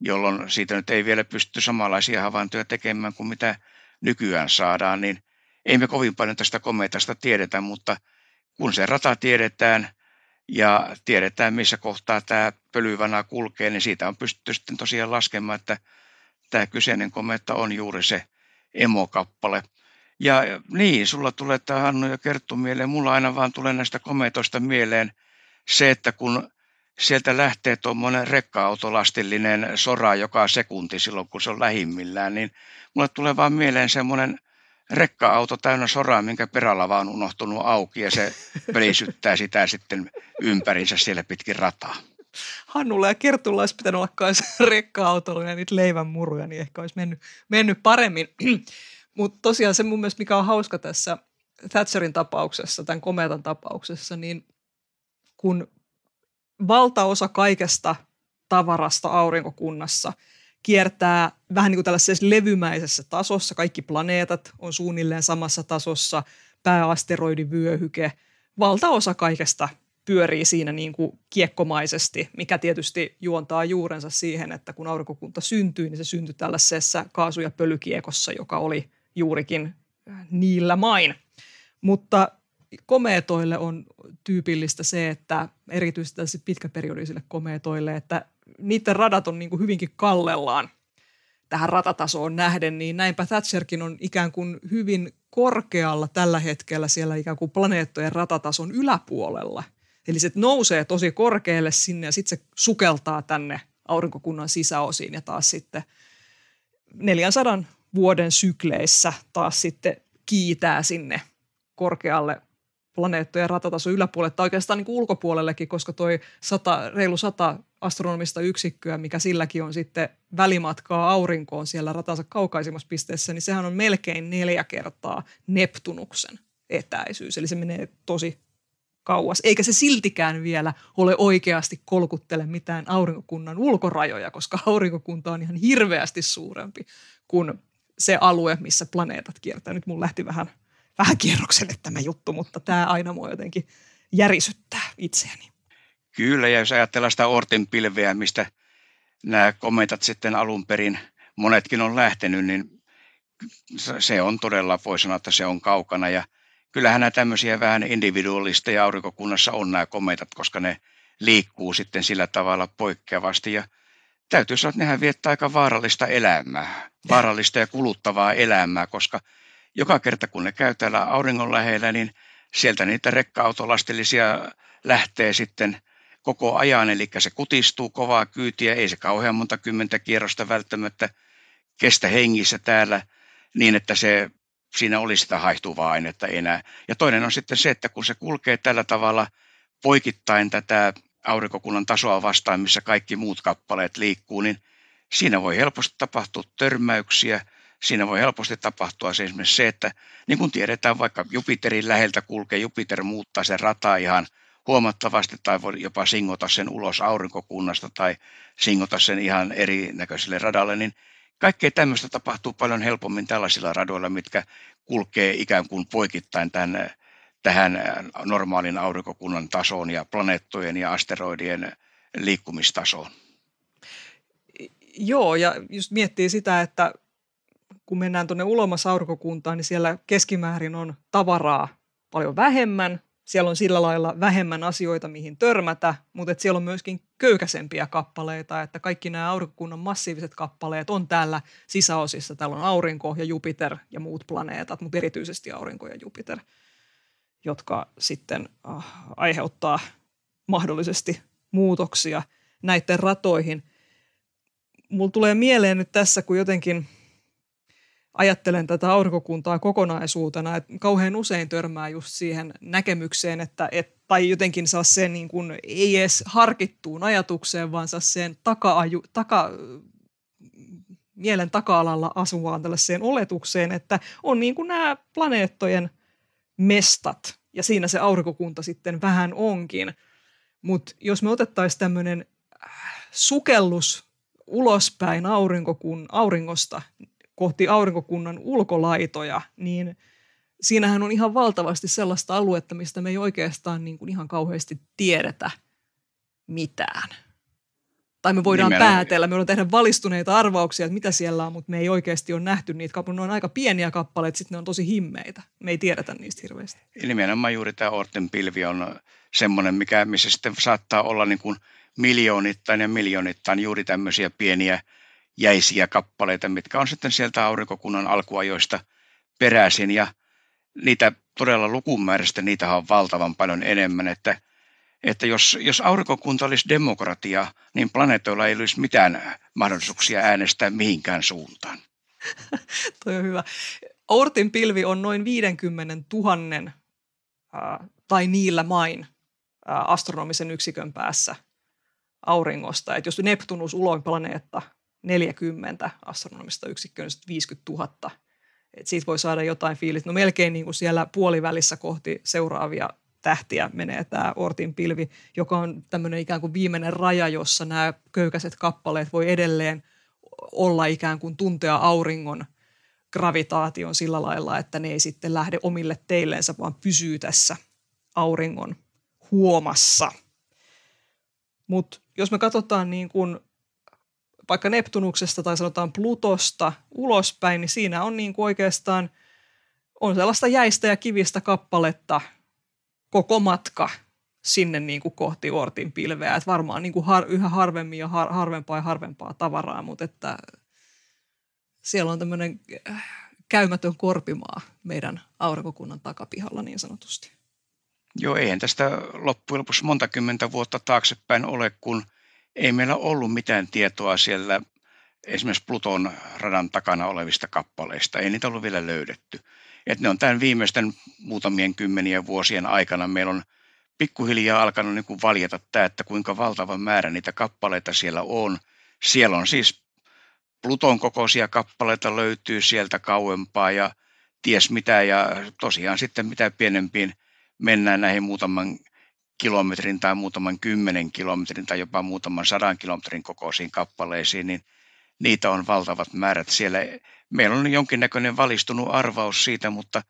S2: jolloin siitä nyt ei vielä pysty samanlaisia havaintoja tekemään kuin mitä nykyään saadaan, niin ei me kovin paljon tästä kometasta tiedetä, mutta kun se rata tiedetään ja tiedetään, missä kohtaa tämä pölyvana kulkee, niin siitä on pystytty sitten tosiaan laskemaan, että tämä kyseinen kometta on juuri se emokappale. Ja niin, sulla tulee tämä Hannu ja Kerttu mieleen. Mulla aina vaan tulee näistä kometoista mieleen se, että kun sieltä lähtee tuommoinen rekka-autolastillinen sora joka sekunti silloin, kun se on lähimmillään, niin mulle tulee vaan mieleen semmoinen rekka-auto täynnä soraa, minkä perällä vaan unohtunut auki ja se pelisyttää sitä sitten ympärinsä siellä pitkin rataa.
S1: Hannulla ja Kertulla olisi pitänyt olla kai rekka-autolla ja niitä leivän muruja, niin ehkä olisi mennyt, mennyt paremmin. Mutta tosiaan se mun mielestä, mikä on hauska tässä Thatcherin tapauksessa, tämän kometan tapauksessa, niin kun valtaosa kaikesta tavarasta aurinkokunnassa kiertää vähän niin kuin tällaisessa levymäisessä tasossa. Kaikki planeetat on suunnilleen samassa tasossa, pääasteroidivyöhyke. Valtaosa kaikesta pyörii siinä niin kuin kiekkomaisesti, mikä tietysti juontaa juurensa siihen, että kun aurinkokunta syntyi, niin se syntyi tällaisessa kaasu- ja pölykiekossa, joka oli juurikin niillä main. Mutta komeetoille on tyypillistä se, että erityisesti tällaisille pitkäperiodisille komeetoille, että niiden radat on niin kuin hyvinkin kallellaan tähän ratatasoon nähden, niin näinpä Thatcherkin on ikään kuin hyvin korkealla tällä hetkellä siellä ikään kuin planeettojen ratatason yläpuolella. Eli se nousee tosi korkealle sinne ja sitten se sukeltaa tänne aurinkokunnan sisäosiin ja taas sitten 400 vuoden sykleissä taas sitten kiitää sinne korkealle planeettojen ratatason yläpuolelle tai oikeastaan niin kuin ulkopuolellekin, koska toi sata, reilu sata astronomista yksikköä, mikä silläkin on sitten välimatkaa aurinkoon siellä ratansa kaukaisimmassa pisteessä, niin sehän on melkein neljä kertaa Neptunuksen etäisyys. Eli se menee tosi kauas. Eikä se siltikään vielä ole oikeasti kolkuttele mitään aurinkokunnan ulkorajoja, koska aurinkokunta on ihan hirveästi suurempi kuin se alue, missä planeetat kiertää. Nyt mun lähti vähän vähän kierrokselle tämä juttu, mutta tämä aina mua jotenkin järisyttää itseäni.
S2: Kyllä, ja jos ajatellaan sitä orten pilveä, mistä nämä komentat sitten alun perin monetkin on lähtenyt, niin se on todella, voi sanoa, että se on kaukana. Ja kyllähän nämä tämmöisiä vähän individualisteja aurinkokunnassa on nämä kometat, koska ne liikkuu sitten sillä tavalla poikkeavasti. Ja täytyy sanoa, että nehän viettää aika vaarallista elämää, vaarallista ja kuluttavaa elämää, koska – joka kerta kun ne käy täällä auringon lähellä, niin sieltä niitä rekka-autolastillisia lähtee sitten koko ajan, eli se kutistuu kovaa kyytiä, ei se kauhean monta kymmentä kierrosta välttämättä kestä hengissä täällä niin, että se, siinä oli sitä haihtuvaa ainetta enää. Ja toinen on sitten se, että kun se kulkee tällä tavalla poikittain tätä aurinkokunnan tasoa vastaan, missä kaikki muut kappaleet liikkuu, niin siinä voi helposti tapahtua törmäyksiä – siinä voi helposti tapahtua se esimerkiksi se, että niin kuin tiedetään, vaikka Jupiterin läheltä kulkee, Jupiter muuttaa sen rataa ihan huomattavasti tai voi jopa singota sen ulos aurinkokunnasta tai singota sen ihan erinäköiselle radalle, niin kaikkea tämmöistä tapahtuu paljon helpommin tällaisilla radoilla, mitkä kulkee ikään kuin poikittain tämän, tähän normaalin aurinkokunnan tasoon ja planeettojen ja asteroidien liikkumistasoon.
S1: Joo, ja just miettii sitä, että kun mennään tuonne ulomas aurinkokuntaan, niin siellä keskimäärin on tavaraa paljon vähemmän. Siellä on sillä lailla vähemmän asioita, mihin törmätä, mutta siellä on myöskin köykäsempiä kappaleita, että kaikki nämä aurinkokunnan massiiviset kappaleet on täällä sisäosissa. Täällä on aurinko ja Jupiter ja muut planeetat, mutta erityisesti aurinko ja Jupiter, jotka sitten äh, aiheuttaa mahdollisesti muutoksia näiden ratoihin. Mulla tulee mieleen nyt tässä, kun jotenkin – ajattelen tätä aurinkokuntaa kokonaisuutena, että kauhean usein törmää just siihen näkemykseen, että, et, tai jotenkin saa sen niin kuin, ei edes harkittuun ajatukseen, vaan saa sen taka taka, mielen taka-alalla asuvaan tällaiseen oletukseen, että on niin kuin nämä planeettojen mestat, ja siinä se aurinkokunta sitten vähän onkin. Mutta jos me otettaisiin tämmöinen äh, sukellus ulospäin aurinkokun, auringosta kohti aurinkokunnan ulkolaitoja, niin siinähän on ihan valtavasti sellaista aluetta, mistä me ei oikeastaan niin kuin ihan kauheasti tiedetä mitään. Tai me voidaan Nimenomaan. päätellä, me voidaan tehdä valistuneita arvauksia, että mitä siellä on, mutta me ei oikeasti ole nähty niitä kappaleita. Ne on aika pieniä kappaleita, sitten ne on tosi himmeitä. Me ei tiedetä niistä hirveästi.
S2: Nimenomaan juuri tämä Orten pilvi on semmoinen, mikä, missä sitten saattaa olla niin kuin miljoonittain ja miljoonittain juuri tämmöisiä pieniä – jäisiä kappaleita, mitkä on sitten sieltä aurinkokunnan alkuajoista peräisin ja niitä todella lukumäärästä niitä on valtavan paljon enemmän, että, että jos, jos aurinkokunta olisi demokratia, niin planeetoilla ei olisi mitään mahdollisuuksia äänestää mihinkään suuntaan.
S1: Toi on hyvä. Ortin pilvi on noin 50 000 äh, tai niillä main astronomisen yksikön päässä auringosta. Että jos Neptunus uloin planeetta 40 astronomista yksikköä, 50 000. Et siitä voi saada jotain fiilit. No melkein niin kuin siellä puolivälissä kohti seuraavia tähtiä menee tämä Ortin pilvi, joka on tämmöinen ikään kuin viimeinen raja, jossa nämä köykäiset kappaleet voi edelleen olla ikään kuin tuntea auringon gravitaation sillä lailla, että ne ei sitten lähde omille teilleensä, vaan pysyy tässä auringon huomassa. Mutta jos me katsotaan niin kuin vaikka Neptunuksesta tai sanotaan Plutosta ulospäin, niin siinä on niin kuin oikeastaan on sellaista jäistä ja kivistä kappaletta koko matka sinne niin kuin kohti Ortin pilveä. Et varmaan niin kuin har, yhä harvemmin ja har, harvempaa ja harvempaa tavaraa, mutta että siellä on tämmöinen äh, käymätön korpimaa meidän aurinkokunnan takapihalla niin sanotusti.
S2: Joo, eihän tästä loppujen lopuksi monta kymmentä vuotta taaksepäin ole, kun – ei meillä ollut mitään tietoa siellä esimerkiksi Pluton radan takana olevista kappaleista. Ei niitä ollut vielä löydetty. Et ne on tämän viimeisten muutamien kymmenien vuosien aikana meillä on pikkuhiljaa alkanut niin kuin valjeta tämä, että kuinka valtava määrä niitä kappaleita siellä on. Siellä on siis Pluton kokoisia kappaleita löytyy sieltä kauempaa ja ties mitä ja tosiaan sitten mitä pienempiin mennään näihin muutaman kilometrin tai muutaman kymmenen kilometrin tai jopa muutaman sadan kilometrin kokoisiin kappaleisiin, niin niitä on valtavat määrät siellä. Meillä on jonkinnäköinen valistunut arvaus siitä, mutta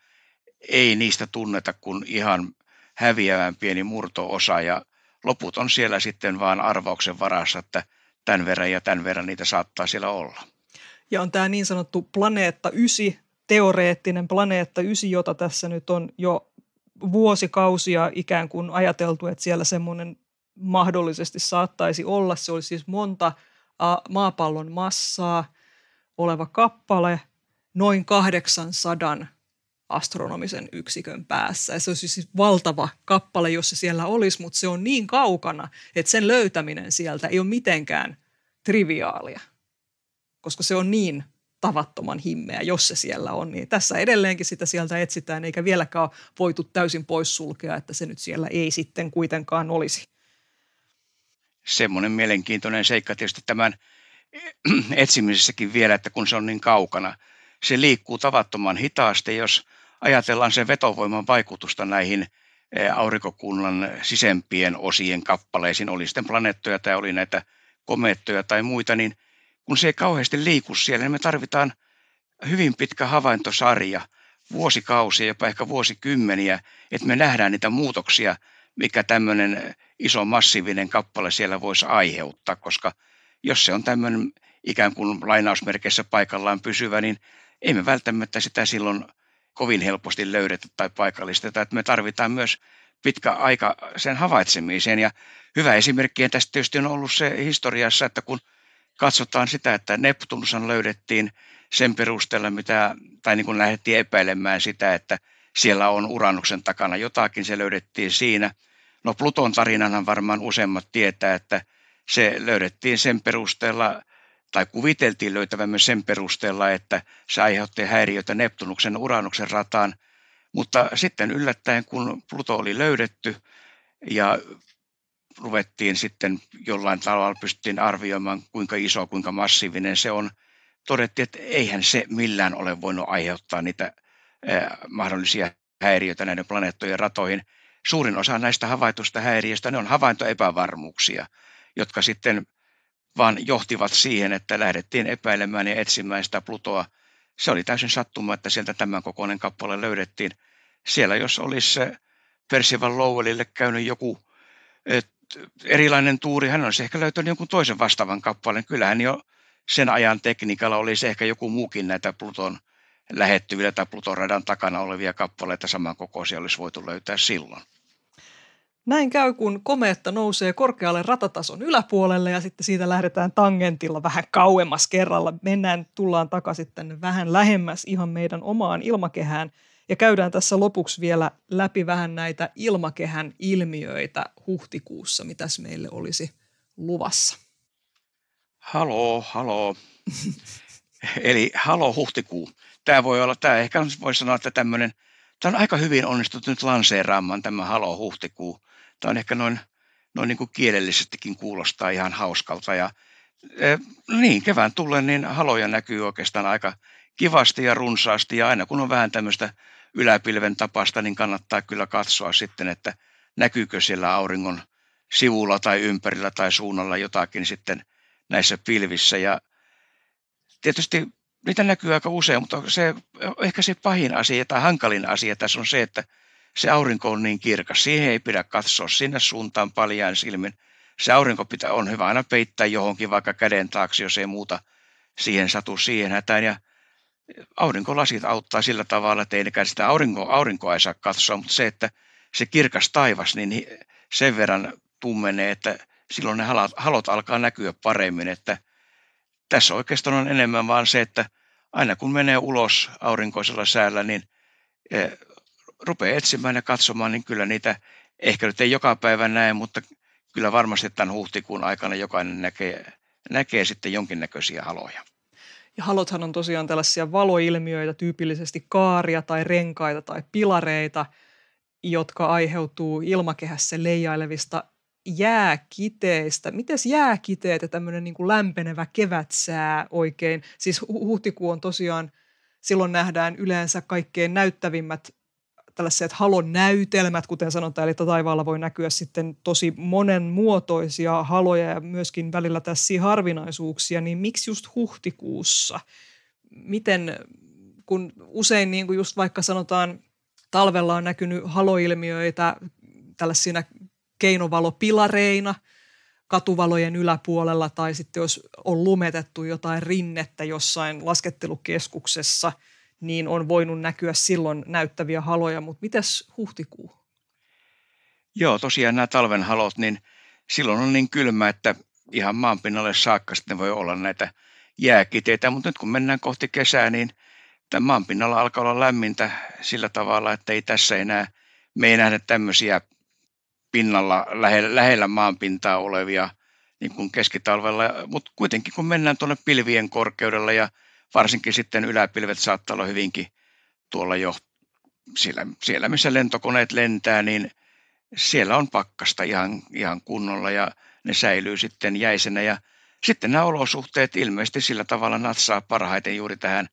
S2: ei niistä tunneta kuin ihan häviävän pieni murtoosa ja loput on siellä sitten vaan arvauksen varassa, että tämän verran ja tämän verran niitä saattaa siellä olla.
S1: Ja on tämä niin sanottu planeetta 9, teoreettinen planeetta 9, jota tässä nyt on jo vuosikausia ikään kuin ajateltu, että siellä semmoinen mahdollisesti saattaisi olla. Se oli siis monta maapallon massaa oleva kappale noin 800 astronomisen yksikön päässä. Ja se olisi siis valtava kappale, jos se siellä olisi, mutta se on niin kaukana, että sen löytäminen sieltä ei ole mitenkään triviaalia, koska se on niin tavattoman himmeä, jos se siellä on. Niin tässä edelleenkin sitä sieltä etsitään, eikä vieläkään voitu täysin poissulkea, että se nyt siellä ei sitten kuitenkaan olisi.
S2: Semmoinen mielenkiintoinen seikka tietysti tämän etsimisessäkin vielä, että kun se on niin kaukana, se liikkuu tavattoman hitaasti, jos ajatellaan sen vetovoiman vaikutusta näihin eh, aurinkokunnan sisempien osien kappaleisiin, oli sitten planeettoja tai oli näitä komeettoja tai muita, niin – kun se ei kauheasti liiku siellä, niin me tarvitaan hyvin pitkä havaintosarja, vuosikausia, jopa ehkä vuosikymmeniä, että me nähdään niitä muutoksia, mikä tämmöinen iso massiivinen kappale siellä voisi aiheuttaa, koska jos se on tämmöinen ikään kuin lainausmerkeissä paikallaan pysyvä, niin ei me välttämättä sitä silloin kovin helposti löydetä tai paikallisteta. Että me tarvitaan myös pitkä aika sen havaitsemiseen. Ja hyvä esimerkki tästä tietysti on ollut se historiassa, että kun – katsotaan sitä, että Neptunushan löydettiin sen perusteella, mitä, tai niin kuin lähdettiin epäilemään sitä, että siellä on uranuksen takana jotakin, se löydettiin siinä. No Pluton tarinanhan varmaan useimmat tietää, että se löydettiin sen perusteella, tai kuviteltiin myös sen perusteella, että se aiheutti häiriötä Neptunuksen uranuksen rataan. Mutta sitten yllättäen, kun Pluto oli löydetty ja ruvettiin sitten jollain tavalla pystyttiin arvioimaan, kuinka iso, kuinka massiivinen se on. Todettiin, että eihän se millään ole voinut aiheuttaa niitä mahdollisia häiriöitä näiden planeettojen ratoihin. Suurin osa näistä havaitusta häiriöistä, ne on havaintoepävarmuuksia, jotka sitten vaan johtivat siihen, että lähdettiin epäilemään ja etsimään sitä Plutoa. Se oli täysin sattuma, että sieltä tämän kokoinen kappale löydettiin. Siellä jos olisi Percival Lowellille käynyt joku erilainen tuuri, hän olisi ehkä löytänyt jonkun toisen vastaavan kappaleen. Kyllähän jo sen ajan tekniikalla olisi ehkä joku muukin näitä Pluton lähettyviä tai Pluton radan takana olevia kappaleita samankokoisia olisi voitu löytää silloin.
S1: Näin käy, kun komeetta nousee korkealle ratatason yläpuolelle ja sitten siitä lähdetään tangentilla vähän kauemmas kerralla. Mennään, tullaan takaisin tänne vähän lähemmäs ihan meidän omaan ilmakehään – ja käydään tässä lopuksi vielä läpi vähän näitä ilmakehän ilmiöitä huhtikuussa, mitä meille olisi luvassa.
S2: Haloo, haloo. Eli halo huhtikuu. Tämä voi olla, tämä ehkä voi sanoa, että tämmöinen, tämä on aika hyvin onnistunut nyt lanseeraamaan tämä halo huhtikuu. Tämä on ehkä noin, noin niin kuin kielellisestikin kuulostaa ihan hauskalta ja No niin, kevään tulleen niin haloja näkyy oikeastaan aika, kivasti ja runsaasti ja aina kun on vähän tämmöistä yläpilven tapasta, niin kannattaa kyllä katsoa sitten, että näkyykö siellä auringon sivulla tai ympärillä tai suunnalla jotakin sitten näissä pilvissä. Ja tietysti niitä näkyy aika usein, mutta se, ehkä se pahin asia tai hankalin asia tässä on se, että se aurinko on niin kirkas. Siihen ei pidä katsoa sinne suuntaan paljain silmin. Se aurinko pitää, on hyvä aina peittää johonkin, vaikka käden taakse, jos ei muuta siihen satu siihen hätään. Ja aurinkolasit auttaa sillä tavalla, että ei sitä aurinko, aurinkoa ei saa katsoa, mutta se, että se kirkas taivas, niin sen verran tummenee, että silloin ne halot, halot alkaa näkyä paremmin, että tässä oikeastaan on enemmän vaan se, että aina kun menee ulos aurinkoisella säällä, niin e, rupeaa etsimään ja katsomaan, niin kyllä niitä ehkä nyt ei joka päivä näe, mutta kyllä varmasti tämän huhtikuun aikana jokainen näkee, näkee sitten jonkinnäköisiä haloja.
S1: Ja halothan on tosiaan tällaisia valoilmiöitä, tyypillisesti kaaria tai renkaita tai pilareita, jotka aiheutuu ilmakehässä leijailevista jääkiteistä. Mites jääkiteet ja tämmöinen niin lämpenevä kevätsää oikein? Siis huhtikuu on tosiaan, silloin nähdään yleensä kaikkein näyttävimmät tällaiset halon näytelmät, kuten sanotaan, eli taivaalla voi näkyä sitten tosi monen muotoisia haloja ja myöskin välillä tässä harvinaisuuksia, niin miksi just huhtikuussa? Miten, kun usein niin kuin just vaikka sanotaan, talvella on näkynyt haloilmiöitä tällaisina keinovalopilareina katuvalojen yläpuolella tai sitten jos on lumetettu jotain rinnettä jossain laskettelukeskuksessa – niin on voinut näkyä silloin näyttäviä haloja, mutta mitäs huhtikuu?
S2: Joo, tosiaan nämä talven halot, niin silloin on niin kylmä, että ihan maanpinnalle saakka sitten voi olla näitä jääkiteitä, mutta nyt kun mennään kohti kesää, niin tämän maanpinnalla alkaa olla lämmintä sillä tavalla, että ei tässä enää, me ei nähdä tämmöisiä pinnalla, lähellä, lähellä maanpintaa olevia niin kuin keskitalvella, mutta kuitenkin kun mennään tuonne pilvien korkeudella ja varsinkin sitten yläpilvet saattaa olla hyvinkin tuolla jo siellä, siellä missä lentokoneet lentää, niin siellä on pakkasta ihan, ihan kunnolla ja ne säilyy sitten jäisenä ja sitten nämä olosuhteet ilmeisesti sillä tavalla natsaa parhaiten juuri tähän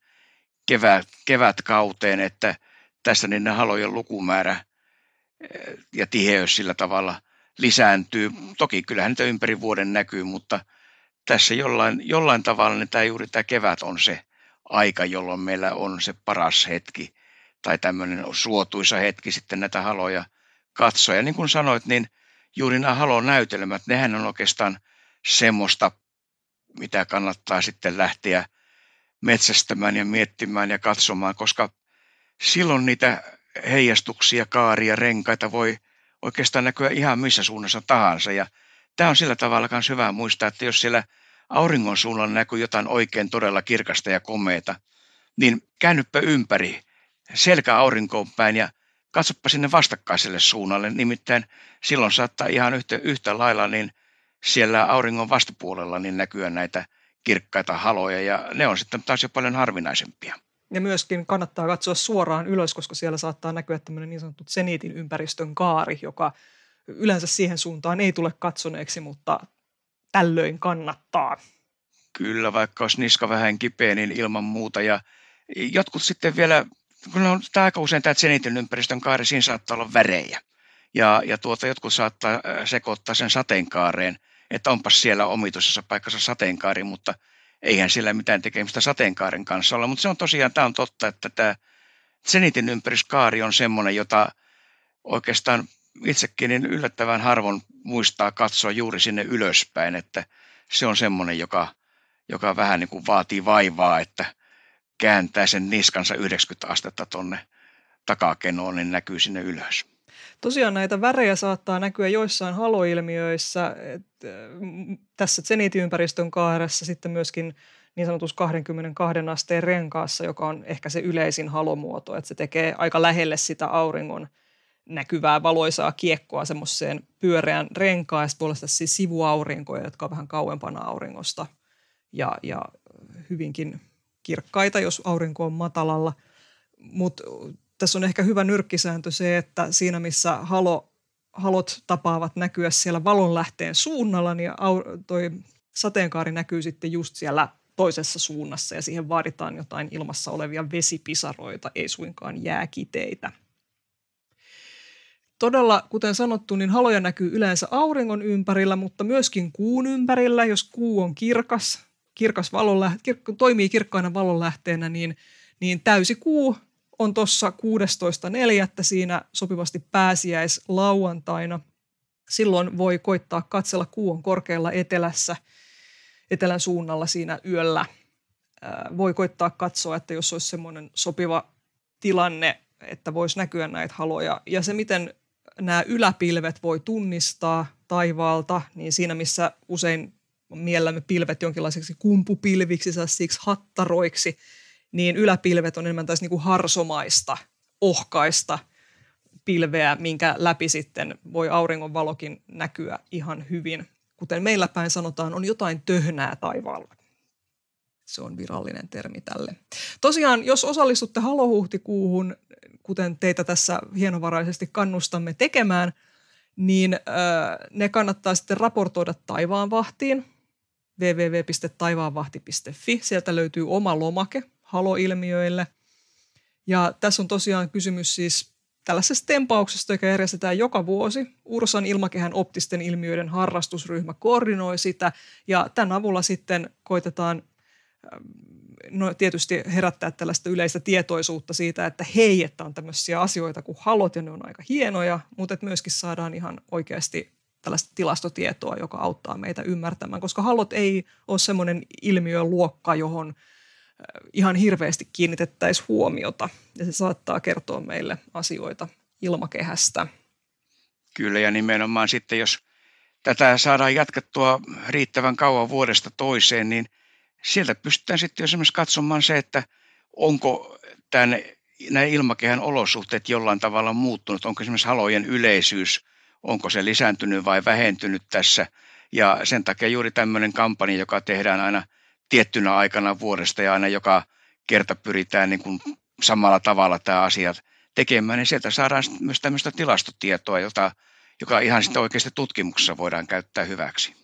S2: kevät, kevätkauteen, että tässä niin ne halojen lukumäärä eh, ja tiheys sillä tavalla lisääntyy. Toki kyllähän niitä ympäri vuoden näkyy, mutta tässä jollain, jollain tavalla niin tämä juuri tämä kevät on se, aika, jolloin meillä on se paras hetki tai tämmöinen suotuisa hetki sitten näitä haloja katsoa. Ja niin kuin sanoit, niin juuri nämä halonäytelmät, nehän on oikeastaan semmoista, mitä kannattaa sitten lähteä metsästämään ja miettimään ja katsomaan, koska silloin niitä heijastuksia, kaaria, renkaita voi oikeastaan näkyä ihan missä suunnassa tahansa. Ja tämä on sillä tavalla myös hyvä muistaa, että jos siellä – auringon suunnalla näkyy jotain oikein todella kirkasta ja komeeta, niin käännyppä ympäri, selkä aurinkoon päin ja katsoppa sinne vastakkaiselle suunnalle. Nimittäin silloin saattaa ihan yhtä, yhtä lailla niin siellä auringon vastapuolella niin näkyä näitä kirkkaita haloja ja ne on sitten taas jo paljon harvinaisempia.
S1: Ja myöskin kannattaa katsoa suoraan ylös, koska siellä saattaa näkyä tämmöinen niin sanottu seniitin ympäristön kaari, joka yleensä siihen suuntaan ei tule katsoneeksi, mutta tällöin kannattaa.
S2: Kyllä, vaikka olisi niska vähän kipeä, niin ilman muuta. Ja jotkut sitten vielä, kun on tämä aika usein tämä Zenitin ympäristön kaari, siinä saattaa olla värejä. Ja, ja tuota, jotkut saattaa äh, sekoittaa sen sateenkaareen, että onpas siellä omituisessa paikassa sateenkaari, mutta eihän siellä mitään tekemistä sateenkaaren kanssa ole. Mutta se on tosiaan, tämä on totta, että tämä Zenitin ympäristökaari on semmoinen, jota oikeastaan itsekin niin yllättävän harvoin muistaa katsoa juuri sinne ylöspäin, että se on semmoinen, joka, joka vähän niin kuin vaatii vaivaa, että kääntää sen niskansa 90 astetta tonne takakenoon, niin näkyy sinne ylös.
S1: Tosiaan näitä värejä saattaa näkyä joissain haloilmiöissä, et, äh, tässä ympäristön kaaressa sitten myöskin niin sanotus 22 asteen renkaassa, joka on ehkä se yleisin halomuoto, että se tekee aika lähelle sitä auringon – näkyvää valoisaa kiekkoa semmoiseen pyöreän renkaan ja puolesta siis sivuaurinkoja, jotka on vähän kauempana auringosta ja, ja hyvinkin kirkkaita, jos aurinko on matalalla. Mutta tässä on ehkä hyvä nyrkkisääntö se, että siinä missä halo, halot tapaavat näkyä siellä valonlähteen suunnalla, niin toi sateenkaari näkyy sitten just siellä toisessa suunnassa ja siihen vaaditaan jotain ilmassa olevia vesipisaroita, ei suinkaan jääkiteitä todella, kuten sanottu, niin haloja näkyy yleensä auringon ympärillä, mutta myöskin kuun ympärillä, jos kuu on kirkas, kirkas valon, kirk, toimii kirkkaana valonlähteenä, niin, niin täysi kuu on tuossa 16.4. siinä sopivasti pääsiäis lauantaina Silloin voi koittaa katsella kuun korkealla etelässä, etelän suunnalla siinä yöllä. Voi koittaa katsoa, että jos olisi semmoinen sopiva tilanne, että voisi näkyä näitä haloja. Ja se, miten nämä yläpilvet voi tunnistaa taivaalta, niin siinä missä usein miellämme pilvet jonkinlaiseksi kumpupilviksi, siksi hattaroiksi, niin yläpilvet on enemmän tässä niin kuin harsomaista, ohkaista pilveä, minkä läpi sitten voi auringonvalokin näkyä ihan hyvin. Kuten meillä päin sanotaan, on jotain töhnää taivaalla se on virallinen termi tälle. Tosiaan, jos osallistutte halohuhtikuuhun, kuten teitä tässä hienovaraisesti kannustamme tekemään, niin ne kannattaa sitten raportoida taivaanvahtiin www.taivaanvahti.fi. Sieltä löytyy oma lomake haloilmiöille. Ja tässä on tosiaan kysymys siis tällaisesta tempauksesta, joka järjestetään joka vuosi. Ursan ilmakehän optisten ilmiöiden harrastusryhmä koordinoi sitä ja tämän avulla sitten koitetaan no, tietysti herättää tällaista yleistä tietoisuutta siitä, että hei, että on tämmöisiä asioita kuin halot ja ne on aika hienoja, mutta että myöskin saadaan ihan oikeasti tällaista tilastotietoa, joka auttaa meitä ymmärtämään, koska halot ei ole semmoinen ilmiöluokka, johon äh, ihan hirveästi kiinnitettäisiin huomiota ja se saattaa kertoa meille asioita ilmakehästä.
S2: Kyllä ja nimenomaan sitten, jos tätä saadaan jatkettua riittävän kauan vuodesta toiseen, niin – sieltä pystytään sitten esimerkiksi katsomaan se, että onko tämän, nämä ilmakehän olosuhteet jollain tavalla muuttunut, onko esimerkiksi halojen yleisyys, onko se lisääntynyt vai vähentynyt tässä. Ja sen takia juuri tämmöinen kampanja, joka tehdään aina tiettynä aikana vuodesta ja aina joka kerta pyritään niin kuin samalla tavalla tämä asia tekemään, niin sieltä saadaan myös tämmöistä tilastotietoa, jota, joka ihan sitten oikeasti tutkimuksessa voidaan käyttää hyväksi.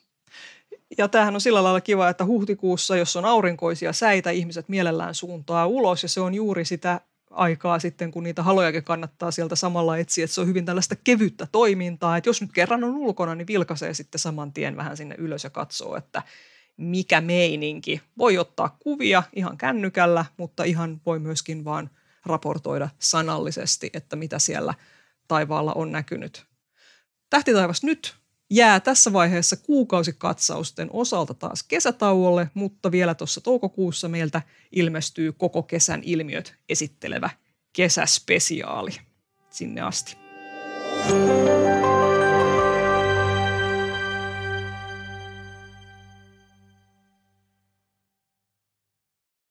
S1: Ja tämähän on sillä lailla kiva, että huhtikuussa, jos on aurinkoisia säitä, ihmiset mielellään suuntaa ulos ja se on juuri sitä aikaa sitten, kun niitä halojakin kannattaa sieltä samalla etsiä, että se on hyvin tällaista kevyttä toimintaa, että jos nyt kerran on ulkona, niin vilkaisee sitten saman tien vähän sinne ylös ja katsoo, että mikä meininki. Voi ottaa kuvia ihan kännykällä, mutta ihan voi myöskin vaan raportoida sanallisesti, että mitä siellä taivaalla on näkynyt. Tähtitaivas nyt jää tässä vaiheessa kuukausikatsausten osalta taas kesätauolle, mutta vielä tuossa toukokuussa meiltä ilmestyy koko kesän ilmiöt esittelevä kesäspesiaali sinne asti. Thank you